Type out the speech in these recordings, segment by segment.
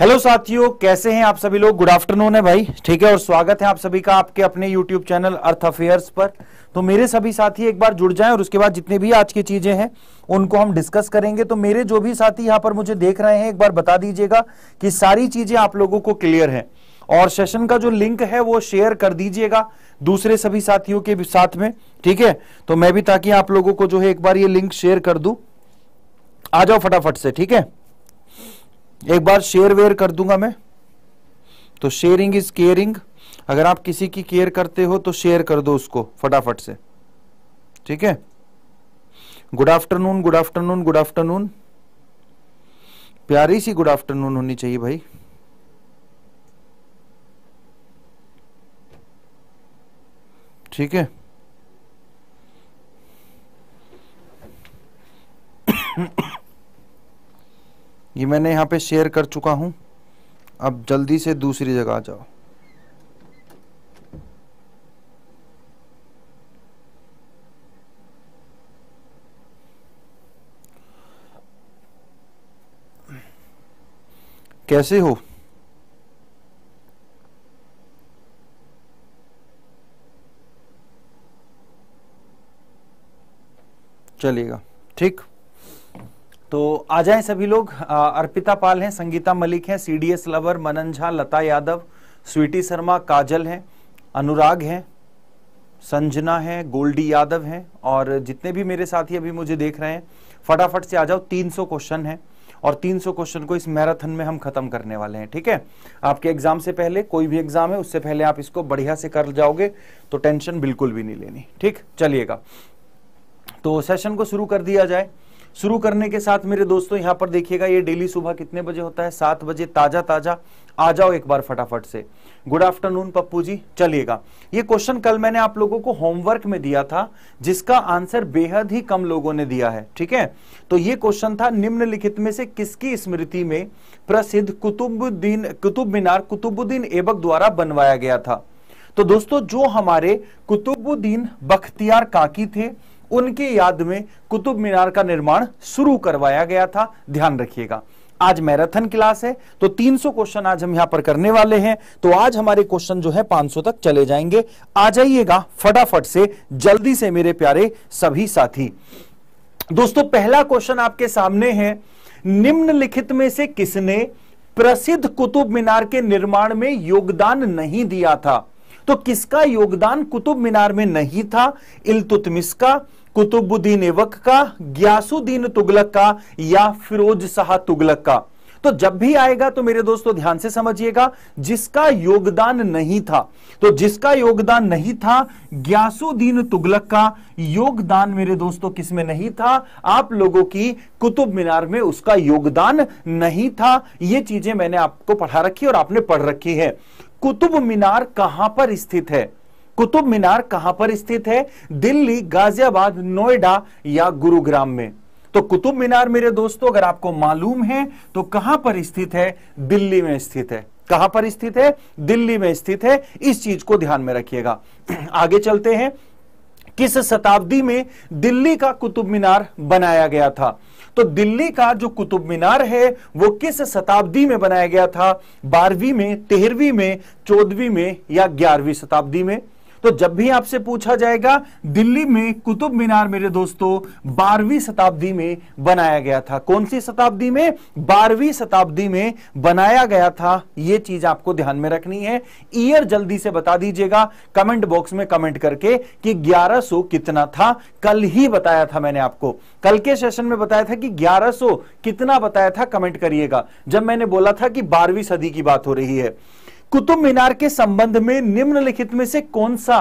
hello साथियों कैसे हैं आप सभी लोग गुड आफ्टरनून है भाई ठीक है और स्वागत है आप सभी का आपके अपने यूट्यूब चैनल अर्थ अफेयर्स पर तो मेरे सभी साथी एक बार जुड़ जाएं और उसके बाद जितने भी आज की चीजें हैं उनको हम डिस्कस करेंगे तो मेरे जो भी साथी यहाँ पर मुझे देख रहे हैं एक बार बता दीजिएगा कि सारी चीजें आप लोगों को क्लियर है और सेशन का जो लिंक है वो शेयर कर दीजिएगा दूसरे सभी साथियों के साथ में ठीक है तो मैं भी ताकि आप लोगों को जो है एक बार ये लिंक शेयर कर दू आ जाओ फटाफट से ठीक है एक बार शेयर वेयर कर दूंगा मैं तो शेयरिंग इज केयरिंग अगर आप किसी की केयर करते हो तो शेयर कर दो उसको फटाफट से ठीक है good afternoon good afternoon good afternoon प्यारी सी गुड आफ्टरनून होनी चाहिए भाई ठीक है ये मैंने यहाँ पे शेयर कर चुका हूँ अब जल्दी से दूसरी जगह आ जाओ कैसे हो चलेगा ठीक तो आ जाएं सभी लोग अर्पिता पाल हैं संगीता मलिक हैं सीडीएस लवर मनन झा लता यादव स्वीटी शर्मा काजल हैं अनुराग हैं संजना हैं गोल्डी यादव हैं और जितने भी मेरे साथी अभी मुझे देख रहे हैं फटाफट से आ जाओ 300 क्वेश्चन हैं और 300 क्वेश्चन को इस मैराथन में हम खत्म करने वाले हैं ठीक है आपके एग्जाम से पहले कोई भी एग्जाम है उससे पहले आप इसको बढ़िया से कर जाओगे तो टेंशन बिल्कुल भी नहीं लेनी ठीक चलिएगा तो सेशन को शुरू कर दिया जाए शुरू करने के साथ मेरे दोस्तों यहां पर देखिएगा ये डेली सुबह कितने बजे होता है सात बजे ताजा ताजा आ जाओ एक बार फटाफट से गुड आफ्टरनून पप्पू जी चलिएगा ये क्वेश्चन कल मैंने आप लोगों को होमवर्क में दिया था जिसका आंसर बेहद ही कम लोगों ने दिया है ठीक है तो ये क्वेश्चन था निम्नलिखित में से किसकी स्मृति में प्रसिद्ध कुतुबुद्दीन कुतुब मीनार कुतुबुद्दीन एबक द्वारा बनवाया गया था तो दोस्तों जो हमारे कुतुबुद्दीन बख्तियार काकी थे उनकी याद में कुतुब मीनार का निर्माण शुरू करवाया गया था ध्यान रखिएगा आज मैराथन क्लास है तो 300 क्वेश्चन आज हम यहां पर करने वाले हैं तो आज हमारे क्वेश्चन जो है 500 तक चले जाएंगे आ जाइएगा फटाफट से जल्दी से मेरे प्यारे सभी साथी दोस्तों पहला क्वेश्चन आपके सामने है निम्नलिखित में से किसने प्रसिद्ध कुतुब मीनार के निर्माण में योगदान नहीं दिया था तो किसका योगदान कुतुब मीनार में नहीं था इलतुतमिस का कुतुबुद्दीन एवक का ग्यासुद्दीन तुगलक का या फिरोज शाह तुगलक का तो जब भी आएगा तो मेरे दोस्तों ध्यान से समझिएगा जिसका योगदान नहीं था तो जिसका योगदान नहीं था ग्यासुद्दीन तुगलक का योगदान मेरे दोस्तों किसमें नहीं था आप लोगों की कुतुब मीनार में उसका योगदान नहीं था ये चीजें मैंने आपको पढ़ा रखी और आपने पढ़ रखी है कुतुब मीनार कहां पर स्थित है कुतुब मीनार कहां पर स्थित है दिल्ली गाजियाबाद नोएडा या गुरुग्राम में तो कुतुब मीनार मेरे दोस्तों अगर आपको मालूम है तो कहां पर स्थित है दिल्ली में स्थित है कहां पर स्थित है दिल्ली में स्थित है इस चीज को ध्यान में रखिएगा आगे चलते हैं किस शताब्दी में दिल्ली का कुतुब मीनार बनाया गया था तो दिल्ली का जो कुतुब मीनार है वो किस शताब्दी में बनाया गया था बारहवीं में तेरहवीं में चौदहवीं में या ग्यारहवीं शताब्दी में तो जब भी आपसे पूछा जाएगा दिल्ली में कुतुब मीनार मेरे दोस्तों बारहवीं शताब्दी में बनाया गया था कौन सी शताब्दी में बारहवीं शताब्दी में बनाया गया था यह चीज आपको ध्यान में रखनी है ईयर जल्दी से बता दीजिएगा कमेंट बॉक्स में कमेंट करके कि 1100 कितना था कल ही बताया था मैंने आपको कल के सेशन में बताया था कि 1100 कितना बताया था कमेंट करिएगा जब मैंने बोला था कि बारहवीं सदी की बात हो रही है कुतुब मीनार के संबंध में निम्नलिखित में से कौन सा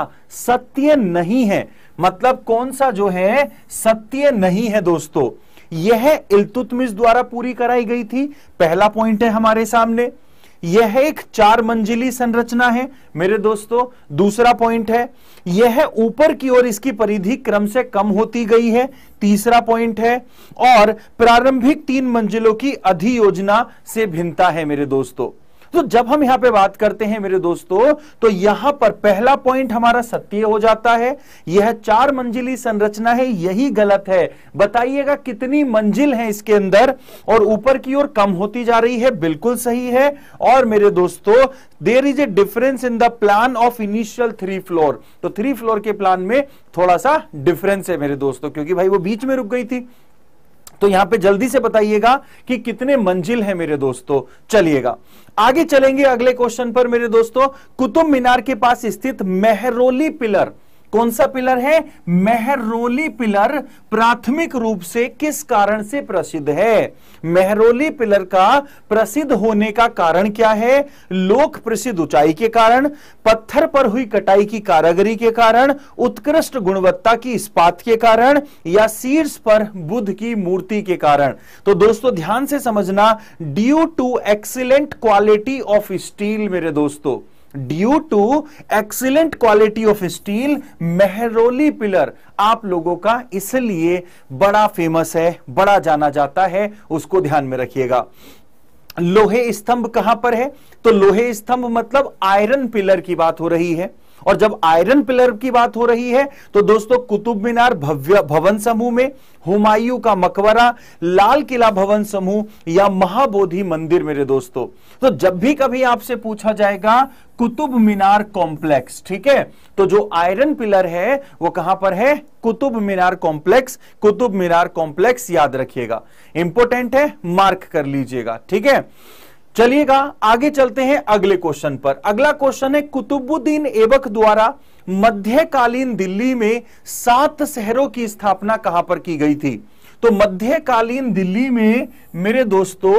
सत्य नहीं है मतलब कौन सा जो है सत्य नहीं है दोस्तों यह इल्तुतमिश द्वारा पूरी कराई गई थी पहला पॉइंट है हमारे सामने यह एक चार मंजिली संरचना है मेरे दोस्तों दूसरा पॉइंट है यह ऊपर की ओर इसकी परिधि क्रम से कम होती गई है तीसरा पॉइंट है और प्रारंभिक तीन मंजिलों की अधियोजना से भिन्नता है मेरे दोस्तों तो जब हम यहां पे बात करते हैं मेरे दोस्तों तो यहां पर पहला पॉइंट हमारा सत्य हो जाता है यह चार मंजिली संरचना है यही गलत है बताइएगा कितनी मंजिल है इसके अंदर और ऊपर की ओर कम होती जा रही है बिल्कुल सही है और मेरे दोस्तों there is a difference in the plan of initial three floor तो थ्री फ्लोर के प्लान में थोड़ा सा डिफरेंस है मेरे दोस्तों क्योंकि भाई वो बीच में रुक गई थी तो यहां पे जल्दी से बताइएगा कि कितने मंजिल है मेरे दोस्तों चलिएगा आगे चलेंगे अगले क्वेश्चन पर मेरे दोस्तों कुतुब मीनार के पास स्थित मेहरोली पिलर कौन सा पिलर है मेहरोली पिलर प्राथमिक रूप से किस कारण से प्रसिद्ध है मेहरोली पिलर का प्रसिद्ध होने का कारण क्या है लोक प्रसिद्ध ऊंचाई के कारण पत्थर पर हुई कटाई की कारागरी के कारण उत्कृष्ट गुणवत्ता की इस्पात के कारण या शीर्ष पर बुद्ध की मूर्ति के कारण तो दोस्तों ध्यान से समझना due to excellent quality of steel मेरे दोस्तों due to excellent quality of steel Mehrauli pillar आप लोगों का इसलिए बड़ा फेमस है बड़ा जाना जाता है उसको ध्यान में रखिएगा लोहे स्तंभ कहां पर है तो लोहे स्तंभ मतलब आयरन पिलर की बात हो रही है और जब आयरन पिलर की बात हो रही है तो दोस्तों कुतुब मीनार भव्य भवन समूह में हुमायूं का मकबरा लाल किला भवन समूह या महाबोधि मंदिर मेरे दोस्तों तो जब भी कभी आपसे पूछा जाएगा कुतुब मीनार कॉम्प्लेक्स ठीक है तो जो आयरन पिलर है वो कहां पर है कुतुब मीनार कॉम्प्लेक्स कुतुब मीनार कॉम्प्लेक्स याद रखिएगा इंपोर्टेंट है मार्क कर लीजिएगा ठीक है चलिएगा आगे चलते हैं अगले क्वेश्चन पर अगला क्वेश्चन है कुतुबुद्दीन एबक द्वारा मध्यकालीन दिल्ली में सात शहरों की स्थापना कहां पर की गई थी तो मध्यकालीन दिल्ली में मेरे दोस्तों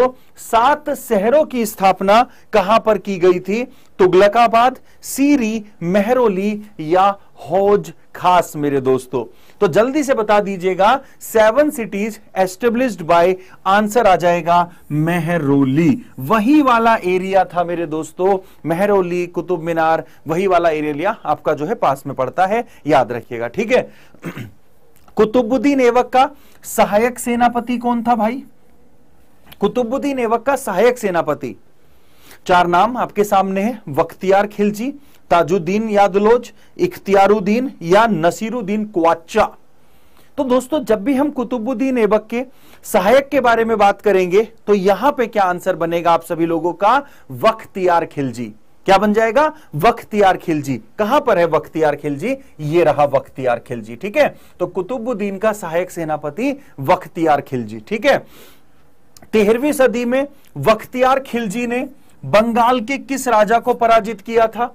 सात शहरों की स्थापना कहां पर की गई थी तुगलकाबाद सीरी मेहरोली या हौज खास मेरे दोस्तों तो जल्दी से बता दीजिएगा seven cities establish by answer आ जाएगा मेहरोली वही वाला एरिया था मेरे दोस्तों मेहरोली कुतुब मीनार वही वाला एरिया आपका जो है पास में पड़ता है याद रखिएगा ठीक है कुतुबुद्दीन एवक का सहायक सेनापति कौन था भाई कुतुबुद्दीन एवक का सहायक सेनापति चार नाम आपके सामने है वख्तियार खिलजी ताजुद्दीन यादलोज इख्तियारुद्दीन या नसीरुद्दीन क्वाचा तो दोस्तों जब भी हम कुतुबुद्दीन ऐबक के सहायक के बारे में बात करेंगे तो यहां पे क्या आंसर बनेगा आप सभी लोगों का वख्तियार खिलजी क्या बन जाएगा वख्तियार खिलजी कहां पर है वख्तियार खिलजी ये रहा वख्तियार खिलजी ठीक है तो कुतुबुद्दीन का सहायक सेनापति वख्तियार खिलजी ठीक है तेरहवीं सदी में वख्तियार खिलजी ने बंगाल के किस राजा को पराजित किया था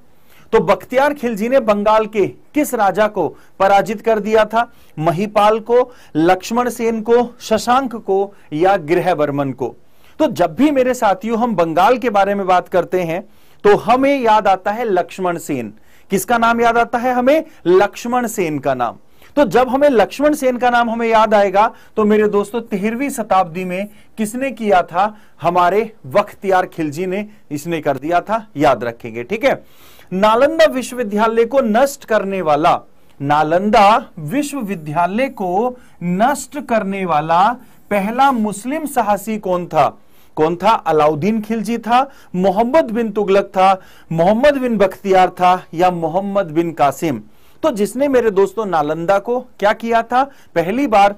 तो बख्तियार खिलजी ने बंगाल के किस राजा को पराजित कर दिया था महिपाल को लक्ष्मण सेन को शशांक को या वर्मन को तो जब भी मेरे साथियों हम बंगाल के बारे में बात करते हैं तो हमें याद आता है लक्ष्मण सेन किसका नाम याद आता है हमें लक्ष्मण सेन का नाम तो जब हमें लक्ष्मण सेन का नाम हमें याद आएगा तो मेरे दोस्तों तेरहवीं शताब्दी में किसने किया था हमारे वख्तियार खिलजी ने इसने कर दिया था याद रखेंगे ठीक है नालंदा विश्वविद्यालय को नष्ट करने वाला नालंदा विश्वविद्यालय को नष्ट करने वाला पहला मुस्लिम साहसी कौन था कौन था अलाउद्दीन खिलजी था मोहम्मद बिन तुगलक था मोहम्मद बिन बख्तियार था या मोहम्मद बिन कासिम तो जिसने मेरे दोस्तों नालंदा को क्या किया था पहली बार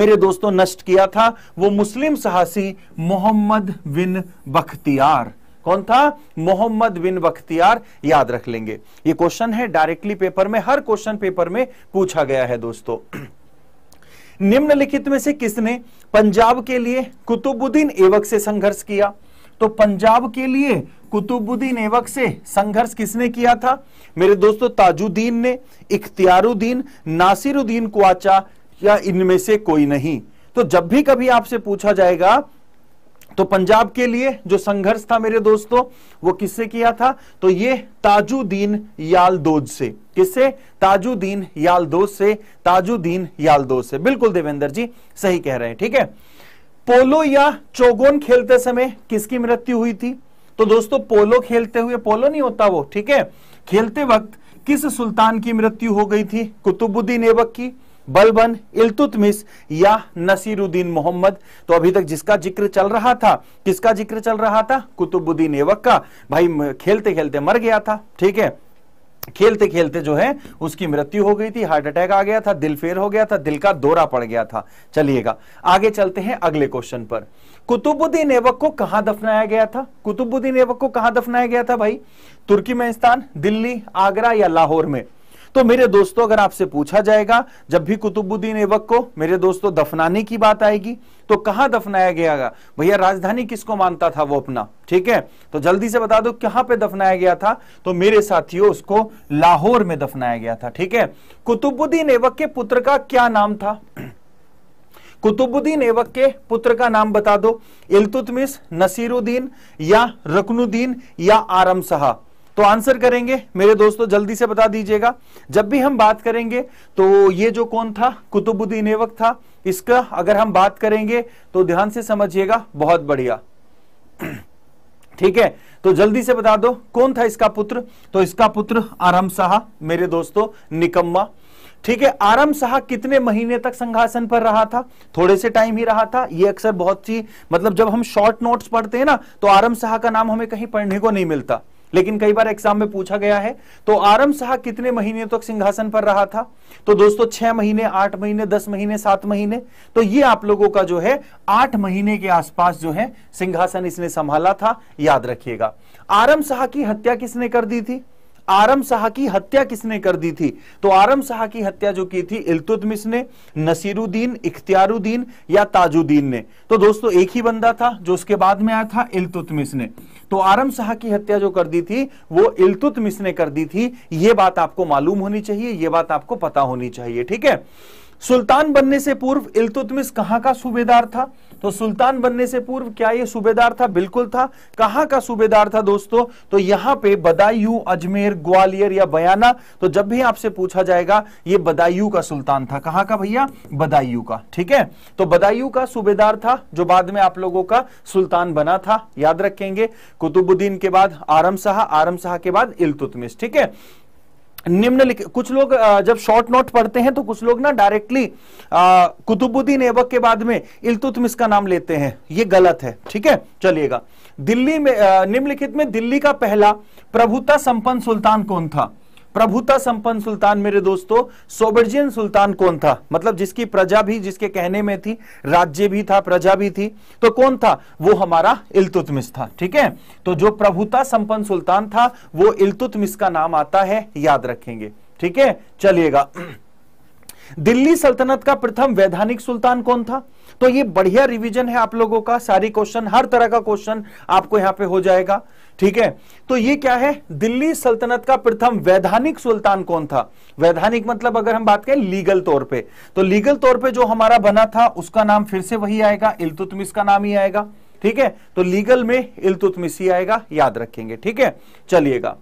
मेरे दोस्तों नष्ट किया था वो मुस्लिम साहसी मोहम्मद बिन बख्तियार कौन था मोहम्मद बिन बख्तियार याद रख लेंगे ये क्वेश्चन है डायरेक्टली पेपर में हर क्वेश्चन पेपर में पूछा गया है दोस्तों निम्नलिखित में से किसने पंजाब के लिए कुतुबुद्दीन एवक से संघर्ष किया तो पंजाब के लिए कुतुबुद्दीन एवक से संघर्ष किसने किया था मेरे दोस्तों ताजुद्दीन ने इख्तियारुद्दीन नासिरुद्दीन कुआचा या इनमें से कोई नहीं तो जब भी कभी आपसे पूछा जाएगा तो पंजाब के लिए जो संघर्ष था मेरे दोस्तों वो किससे किया था तो ये ताजुद्दीन यालदोज से किससे ताजुद्दीन यालदोज से ताजुद्दीन यालदोज से बिल्कुल देवेंद्र जी सही कह रहे हैं ठीक है पोलो या चौगोन खेलते समय किसकी मृत्यु हुई थी तो दोस्तों पोलो खेलते हुए पोलो नहीं होता वो ठीक है खेलते वक्त किस सुल्तान की मृत्यु हो गई थी कुतुबुद्दीन ऐबक की बलबन इलतुतमिस या नसीरुद्दीन मोहम्मद तो अभी तक जिसका जिक्र चल रहा था किसका जिक्र चल रहा था कुतुबुद्दीन एवक का भाई खेलते खेलते मर गया था ठीक है खेलते खेलते जो है उसकी मृत्यु हो गई थी हार्ट अटैक आ गया था दिल फेर हो गया था दिल का दौरा पड़ गया था चलिएगा आगे चलते हैं अगले क्वेश्चन पर कुतुबुद्दीन एवक को कहां दफनाया गया था कुतुबुद्दीन एवक को कहां दफनाया गया था भाई तुर्की में स्थान दिल्ली आगरा या लाहौर में तो मेरे दोस्तों अगर आपसे पूछा जाएगा जब भी कुतुबुद्दीन एवक को मेरे दोस्तों दफनाने की बात आएगी तो कहां दफनाया गया भैया राजधानी किसको मानता था वो अपना ठीक है तो जल्दी से बता दो कहां पे दफनाया गया था तो मेरे साथियों उसको लाहौर में दफनाया गया था ठीक है कुतुबुद्दीन एवक के पुत्र का क्या नाम था कुतुबुद्दीन एवक के पुत्र का नाम बता दो इलतुतमिस नसीरुद्दीन या रकनुद्दीन या आरम शाह तो आंसर करेंगे मेरे दोस्तों जल्दी से बता दीजिएगा जब भी हम बात करेंगे तो ये जो कौन था कुतुबुद्दीन एवक था इसका अगर हम बात करेंगे तो ध्यान से समझिएगा बहुत बढ़िया ठीक है तो जल्दी से बता दो कौन था इसका पुत्र तो इसका पुत्र आरम शाह मेरे दोस्तों निकम्मा ठीक है आरम शाह कितने महीने तक संघासन पर रहा था थोड़े से टाइम ही रहा था ये अक्सर बहुत सी मतलब जब हम शॉर्ट नोट्स पढ़ते हैं ना तो आरम शाह का नाम हमें कहीं पढ़ने को नहीं मिलता लेकिन कई बार एग्जाम में पूछा गया है तो आरम शाह कितने महीने तक तो सिंहासन पर रहा था तो दोस्तों छह महीने आठ महीने दस महीने सात महीने तो ये आप लोगों का जो है आठ महीने के आसपास जो है सिंहासन इसने संभाला था याद रखिएगा आरम शाह की हत्या किसने कर दी थी आरम शाह की हत्या किसने कर दी थी तो आरम शाह की हत्या जो की थी इल्तुतमिस ने नसीरुद्दीन इख्तियारुद्दीन या ताजुद्दीन ने तो दोस्तों एक ही बंदा था जो उसके बाद में आया था इलतुतमिस ने तो आरम शाह की हत्या जो कर दी थी वो इलतुतमिस ने कर दी थी ये बात आपको मालूम होनी चाहिए ये बात आपको पता होनी चाहिए ठीक है सुल्तान बनने से पूर्व इलतुतमिस कहां का सूबेदार था तो सुल्तान बनने से पूर्व क्या ये सूबेदार था बिल्कुल था कहां का सूबेदार था दोस्तों तो यहां पे बदायू अजमेर ग्वालियर या बयाना तो जब भी आपसे पूछा जाएगा ये बदायू का सुल्तान था कहां का भैया बदायू का ठीक है तो बदायू का सूबेदार था जो बाद में आप लोगों का सुल्तान बना था याद रखेंगे कुतुबुद्दीन के बाद आरम शाह आरम शाह के बाद इलतुतमिस ठीक है निम्नलिखित कुछ लोग जब शॉर्ट नोट पढ़ते हैं तो कुछ लोग ना डायरेक्टली कुतुबुद्दीन एबक के बाद में इलतुतमिस का नाम लेते हैं ये गलत है ठीक है चलिएगा दिल्ली में निम्नलिखित में दिल्ली का पहला प्रभुता संपन्न सुल्तान कौन था प्रभुता संपन्न सुल्तान मेरे दोस्तों सोबर्जियन सुल्तान कौन था मतलब जिसकी प्रजा भी जिसके कहने में थी राज्य भी था प्रजा भी थी तो कौन था वो हमारा इलतुतमिस था ठीक है तो जो प्रभुता संपन्न सुल्तान था वो इलतुतमिस का नाम आता है याद रखेंगे ठीक है चलिएगा दिल्ली सल्तनत का प्रथम वैधानिक सुल्तान कौन था तो ये बढ़िया रिवीजन है आप लोगों का सारी क्वेश्चन हर तरह का क्वेश्चन आपको यहां पे हो जाएगा ठीक है तो ये क्या है दिल्ली सल्तनत का प्रथम वैधानिक सुल्तान कौन था वैधानिक मतलब अगर हम बात करें लीगल तौर पे तो लीगल तौर पे जो हमारा बना था उसका नाम फिर से वही आएगा इलतुतमिस का नाम ही आएगा ठीक है तो लीगल में इलतुतमिस ही आएगा याद रखेंगे ठीक है चलिएगा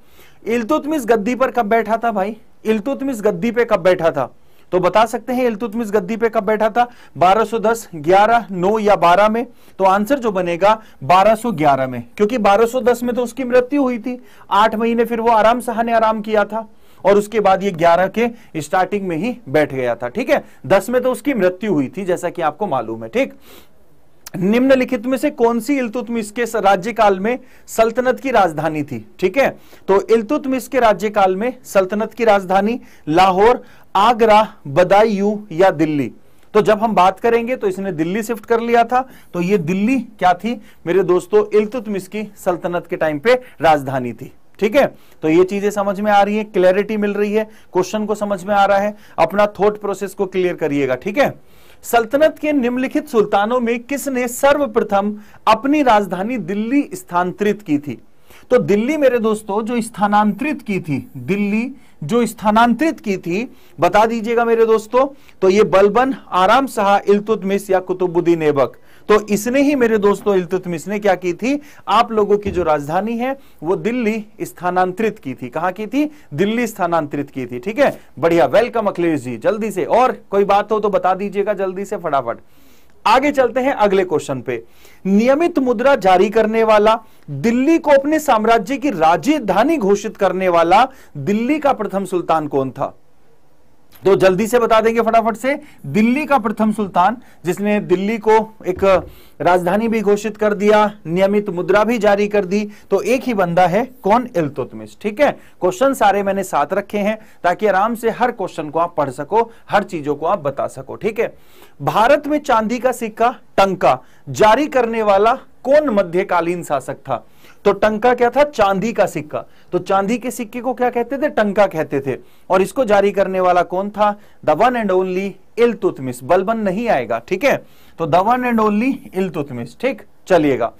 इलतुतमिस गद्दी पर कब बैठा था भाई इलतुतमिस गद्दी पे कब बैठा था तो बता सकते हैं इलतुतमिस गद्दी पे कब बैठा था 1210, 11, नौ या 12 में तो आंसर जो बनेगा 1211 में क्योंकि 1210 में तो उसकी मृत्यु हुई थी आठ महीने फिर वो आराम सहा ने आराम किया था और उसके बाद ये 11 के स्टार्टिंग में ही बैठ गया था ठीक है 10 में तो उसकी मृत्यु हुई थी जैसा कि आपको मालूम है ठीक निम्नलिखित में से कौन सी इलतुतमिश के राज्यकाल में सल्तनत की राजधानी थी ठीक है तो इलतुतमिश के राज्यकाल में सल्तनत की राजधानी लाहौर आगरा बदायूं या दिल्ली तो जब हम बात करेंगे तो इसने दिल्ली शिफ्ट कर लिया था तो ये दिल्ली क्या थी मेरे दोस्तों इलतुतमिश की सल्तनत के टाइम पे राजधानी थी ठीक है तो ये चीजें समझ में आ रही है क्लैरिटी मिल रही है क्वेश्चन को समझ में आ रहा है अपना थॉट प्रोसेस को क्लियर करिएगा ठीक है सल्तनत के निम्नलिखित सुल्तानों में किसने सर्वप्रथम अपनी राजधानी दिल्ली स्थानांतरित की थी तो दिल्ली मेरे दोस्तों जो स्थानांतरित की थी दिल्ली जो स्थानांतरित की थी बता दीजिएगा मेरे दोस्तों तो ये बलबन आराम शाह इलतुतमिस या कुतुबुद्दीन ऐबक तो इसने ही मेरे दोस्तों इल्तुतमिस ने क्या की थी आप लोगों की जो राजधानी है वो दिल्ली स्थानांतरित की थी कहा की थी दिल्ली स्थानांतरित की थी ठीक है बढ़िया वेलकम अखिलेश जी जल्दी से और कोई बात हो तो बता दीजिएगा जल्दी से फटाफट आगे चलते हैं अगले क्वेश्चन पे नियमित मुद्रा जारी करने वाला दिल्ली को अपने साम्राज्य की राजधानी घोषित करने वाला दिल्ली का प्रथम सुल्तान कौन था तो जल्दी से बता देंगे फटाफट से दिल्ली का प्रथम सुल्तान जिसने दिल्ली को एक राजधानी भी घोषित कर दिया नियमित मुद्रा भी जारी कर दी तो एक ही बंदा है कौन इलतुतमिश ठीक है क्वेश्चन सारे मैंने साथ रखे हैं ताकि आराम से हर क्वेश्चन को आप पढ़ सको हर चीजों को आप बता सको ठीक है भारत में चांदी का सिक्का टंका जारी करने वाला कौन मध्यकालीन शासक था तो टंका क्या था चांदी का सिक्का तो चांदी के सिक्के को क्या कहते थे टंका कहते थे और इसको जारी करने वाला कौन था the one and only Iltutmish Balban नहीं आएगा ठीक है तो the one and only Iltutmish ठीक चलिएगा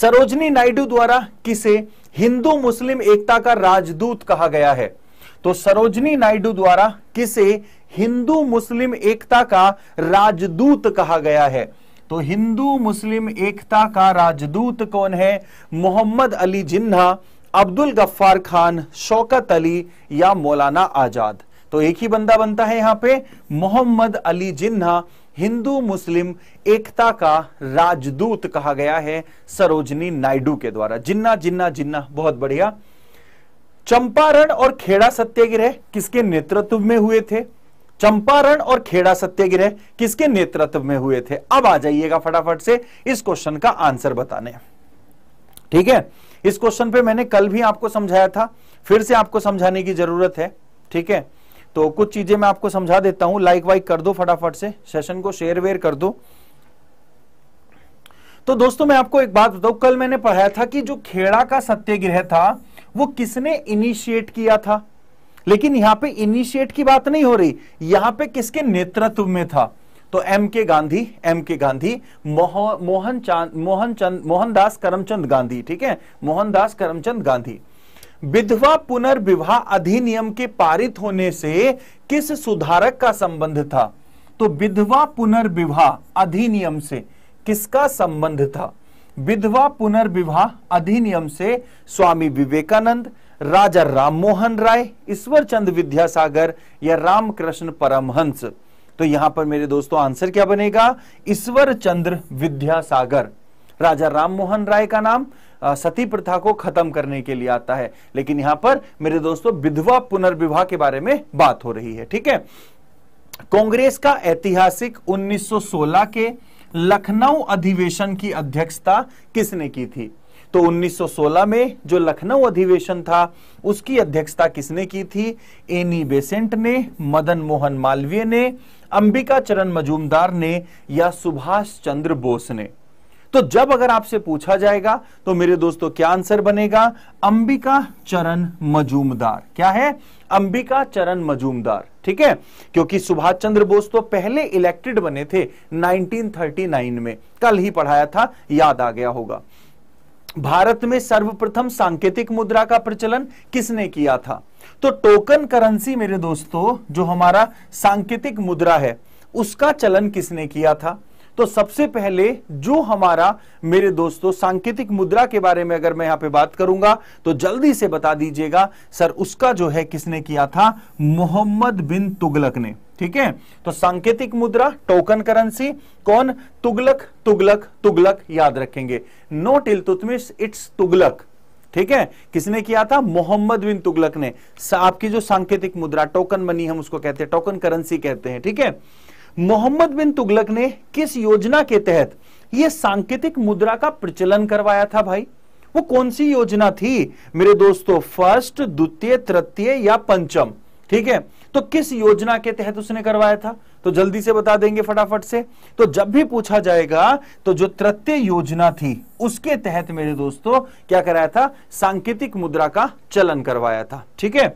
सरोजनी नायडू द्वारा किसे हिंदू मुस्लिम एकता का राजदूत कहा गया है तो सरोजनी नायडू द्वारा किसे हिंदू मुस्लिम एकता का राजदूत कहा गया है तो हिंदू मुस्लिम एकता का राजदूत कौन है मोहम्मद अली जिन्ना अब्दुल गफ्फार खान शौकत अली या मौलाना आजाद तो एक ही बंदा बनता है यहां पे मोहम्मद अली जिन्ना हिंदू मुस्लिम एकता का राजदूत कहा गया है सरोजनी नायडू के द्वारा जिन्ना जिन्ना जिन्ना बहुत बढ़िया चंपारण और खेड़ा सत्याग्रह किसके नेतृत्व में हुए थे चंपारण और खेड़ा सत्याग्रह किसके नेतृत्व में हुए थे अब आ जाइएगा फटाफट से इस क्वेश्चन का आंसर बताने ठीक है इस क्वेश्चन पे मैंने कल भी आपको समझाया था फिर से आपको समझाने की जरूरत है ठीक है तो कुछ चीजें मैं आपको समझा देता हूं लाइक वाइक कर दो फटाफट से सेशन को शेयर वेयर कर दो तो दोस्तों मैं आपको एक बात बताऊ कल मैंने पढ़ाया था कि जो खेड़ा का सत्याग्रह था वो किसने इनिशिएट किया था लेकिन यहां पे इनिशिएट की बात नहीं हो रही यहां पे किसके नेतृत्व में था तो एम के गांधी एम के गांधी मोह, मोहन चांद मोहन चंद मोहनदास करमचंद गांधी ठीक है मोहनदास करमचंद गांधी विधवा पुनर्विवाह अधिनियम के पारित होने से किस सुधारक का संबंध था तो विधवा पुनर्विवाह अधिनियम से किसका संबंध था विधवा पुनर्विवाह अधिनियम से स्वामी विवेकानंद राजा राममोहन राय ईश्वर चंद विद्यासागर या रामकृष्ण परमहंस तो यहां पर मेरे दोस्तों आंसर क्या बनेगा ईश्वर चंद्र विद्यासागर राजा राम मोहन राय का नाम सती प्रथा को खत्म करने के लिए आता है लेकिन यहां पर मेरे दोस्तों विधवा पुनर्विवाह के बारे में बात हो रही है ठीक है कांग्रेस का ऐतिहासिक 1916 के लखनऊ अधिवेशन की अध्यक्षता किसने की थी तो 1916 में जो लखनऊ अधिवेशन था उसकी अध्यक्षता किसने की थी एनी बेसेंट ने मदन मोहन मालवीय ने अंबिका चरण मजूमदार ने या सुभाष चंद्र बोस ने तो जब अगर आपसे पूछा जाएगा तो मेरे दोस्तों क्या आंसर बनेगा अंबिका चरण मजूमदार क्या है अंबिका चरण मजूमदार ठीक है क्योंकि सुभाष चंद्र बोस तो पहले इलेक्टेड बने थे 1939 में कल ही पढ़ाया था याद आ गया होगा भारत में सर्वप्रथम सांकेतिक मुद्रा का प्रचलन किसने किया था तो टोकन करेंसी मेरे दोस्तों जो हमारा सांकेतिक मुद्रा है उसका चलन किसने किया था तो सबसे पहले जो हमारा मेरे दोस्तों सांकेतिक मुद्रा के बारे में अगर मैं यहां पे बात करूंगा तो जल्दी से बता दीजिएगा सर उसका जो है किसने किया था मोहम्मद बिन तुगलक ने ठीक है तो सांकेतिक मुद्रा टोकन करेंसी कौन तुगलक तुगलक तुगलक याद रखेंगे not Iltutmish it's Tughlaq ठीक है किसने किया था मोहम्मद बिन तुगलक ने आपकी जो सांकेतिक मुद्रा टोकन मनी हम उसको कहते हैं टोकन करेंसी कहते हैं ठीक है मोहम्मद बिन तुगलक ने किस योजना के तहत यह सांकेतिक मुद्रा का प्रचलन करवाया था भाई वो कौन सी योजना थी मेरे दोस्तों फर्स्ट द्वितीय तृतीय या पंचम ठीक है तो किस योजना के तहत उसने करवाया था तो जल्दी से बता देंगे फटाफट से तो जब भी पूछा जाएगा तो जो तृतीय योजना थी उसके तहत मेरे दोस्तों क्या कराया था सांकेतिक मुद्रा का चलन करवाया था ठीक है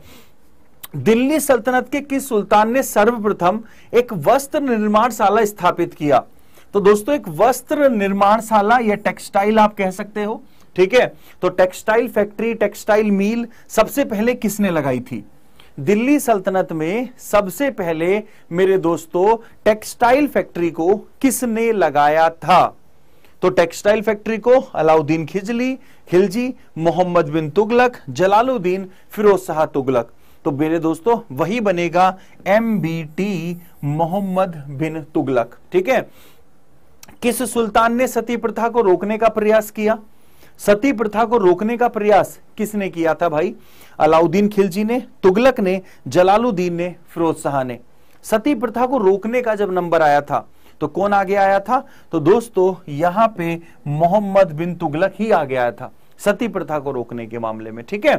दिल्ली सल्तनत के किस सुल्तान ने सर्वप्रथम एक वस्त्र निर्माणशाला स्थापित किया तो दोस्तों एक वस्त्र निर्माणशाला या टेक्सटाइल आप कह सकते हो ठीक है तो टेक्सटाइल फैक्ट्री टेक्सटाइल मिल सबसे पहले किसने लगाई थी दिल्ली सल्तनत में सबसे पहले मेरे दोस्तों टेक्सटाइल फैक्ट्री को किसने लगाया था तो टेक्सटाइल फैक्ट्री को अलाउद्दीन खिजली खिलजी मोहम्मद बिन तुगलक जलालुद्दीन फिरोज शाह तुगलक तो मेरे दोस्तों वही बनेगा M B T Mohammad bin Tughlaq ठीक है किस सुल्तान ने सती प्रथा को रोकने का प्रयास किया सती प्रथा को रोकने का प्रयास किसने किया था भाई अलाउद्दीन खिलजी ने तुगलक ने जलालुद्दीन ने फिरोज शाह ने सती प्रथा को रोकने का जब नंबर आया था तो कौन आगे आया था तो दोस्तों यहां पे मोहम्मद बिन तुगलक ही आगे आया था सती प्रथा को रोकने के मामले में ठीक है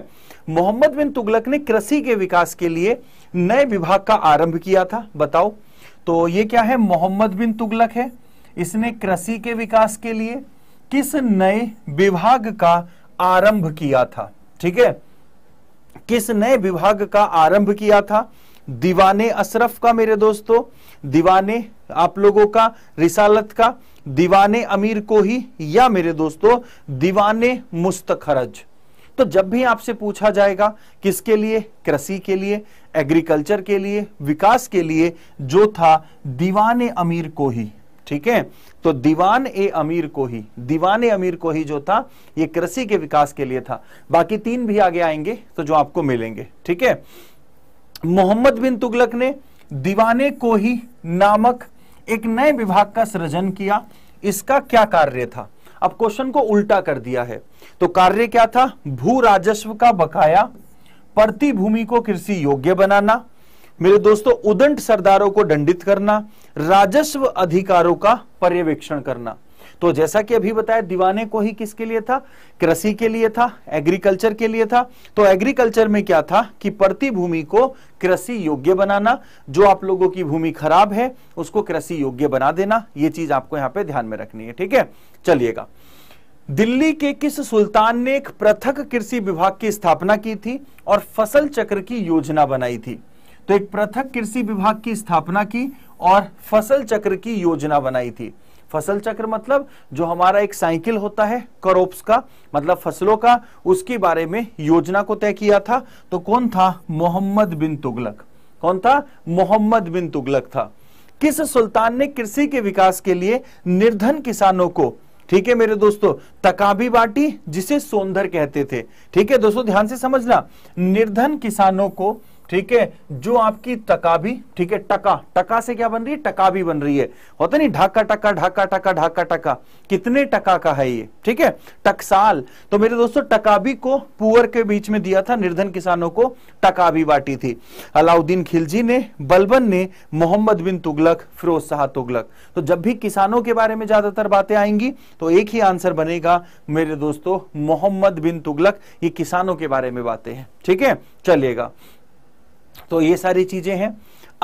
मोहम्मद बिन तुगलक ने कृषि के विकास के लिए नए विभाग का आरंभ किया था बताओ तो ये क्या है मोहम्मद बिन तुगलक है इसने कृषि के विकास के लिए किस नए विभाग का आरंभ किया था ठीक है किस नए विभाग का आरंभ किया था दीवाने अशरफ का मेरे दोस्तों दीवाने आप लोगों का रिसालत का दीवाने अमीर को ही या मेरे दोस्तों दीवाने मुस्तखरज तो जब भी आपसे पूछा जाएगा किसके लिए कृषि के लिए एग्रीकल्चर के लिए विकास के लिए जो था दीवाने अमीर को ही ठीक है तो दीवान ए अमीर को ही दीवान ए अमीर को ही जो था ये कृषि के विकास के लिए था बाकी तीन भी आगे आएंगे तो जो आपको मिलेंगे ठीक है मोहम्मद बिन तुगलक ने दीवाने को ही नामक एक नए विभाग का सृजन किया इसका क्या कार्य था अब क्वेश्चन को उल्टा कर दिया है तो कार्य क्या था भू राजस्व का बकाया प्रति भूमि को कृषि योग्य बनाना मेरे दोस्तों उदंट सरदारों को दंडित करना राजस्व अधिकारों का पर्यवेक्षण करना तो जैसा कि अभी बताया दीवाने को ही किसके लिए था कृषि के लिए था एग्रीकल्चर के लिए था तो एग्रीकल्चर में क्या था कि प्रति भूमि को कृषि योग्य बनाना जो आप लोगों की भूमि खराब है उसको कृषि योग्य बना देना ये चीज आपको यहां पे ध्यान में रखनी है ठीक है चलिएगा दिल्ली के किस सुल्तान ने एक पृथक कृषि विभाग की स्थापना की थी और फसल चक्र की योजना बनाई थी तो एक पृथक कृषि विभाग की स्थापना की और फसल चक्र की योजना बनाई थी फसल चक्र मतलब जो हमारा एक साइकिल होता है करोप्स का मतलब फसलों का उसके बारे में योजना को तय किया था तो कौन था मोहम्मद बिन तुगलक कौन था मोहम्मद बिन तुगलक था किस सुल्तान ने कृषि के विकास के लिए निर्धन किसानों को ठीक है मेरे दोस्तों तकाबी बाटी जिसे सोंदर कहते थे ठीक है दोस्तों ध्यान से समझना निर्धन किसानों को ठीक है जो आपकी तकाबी ठीक है टका टका से क्या बन रही है टकाबी बन रही है होता नहीं ढाका टका ढाका टका ढाका टका कितने टका का है ये ठीक है टकसाल तो मेरे दोस्तों टकाबी को पुअर के बीच में दिया था निर्धन किसानों को टकाबी बांटी थी अलाउद्दीन खिलजी ने बलबन ने मोहम्मद बिन तुगलक फिरोज शाह तुगलक तो जब भी किसानों के बारे में ज्यादातर बातें आएंगी तो एक ही आंसर बनेगा मेरे दोस्तों मोहम्मद बिन तुगलक ये किसानों के बारे में बातें हैं ठीक है चलिएगा तो ये सारी चीजें हैं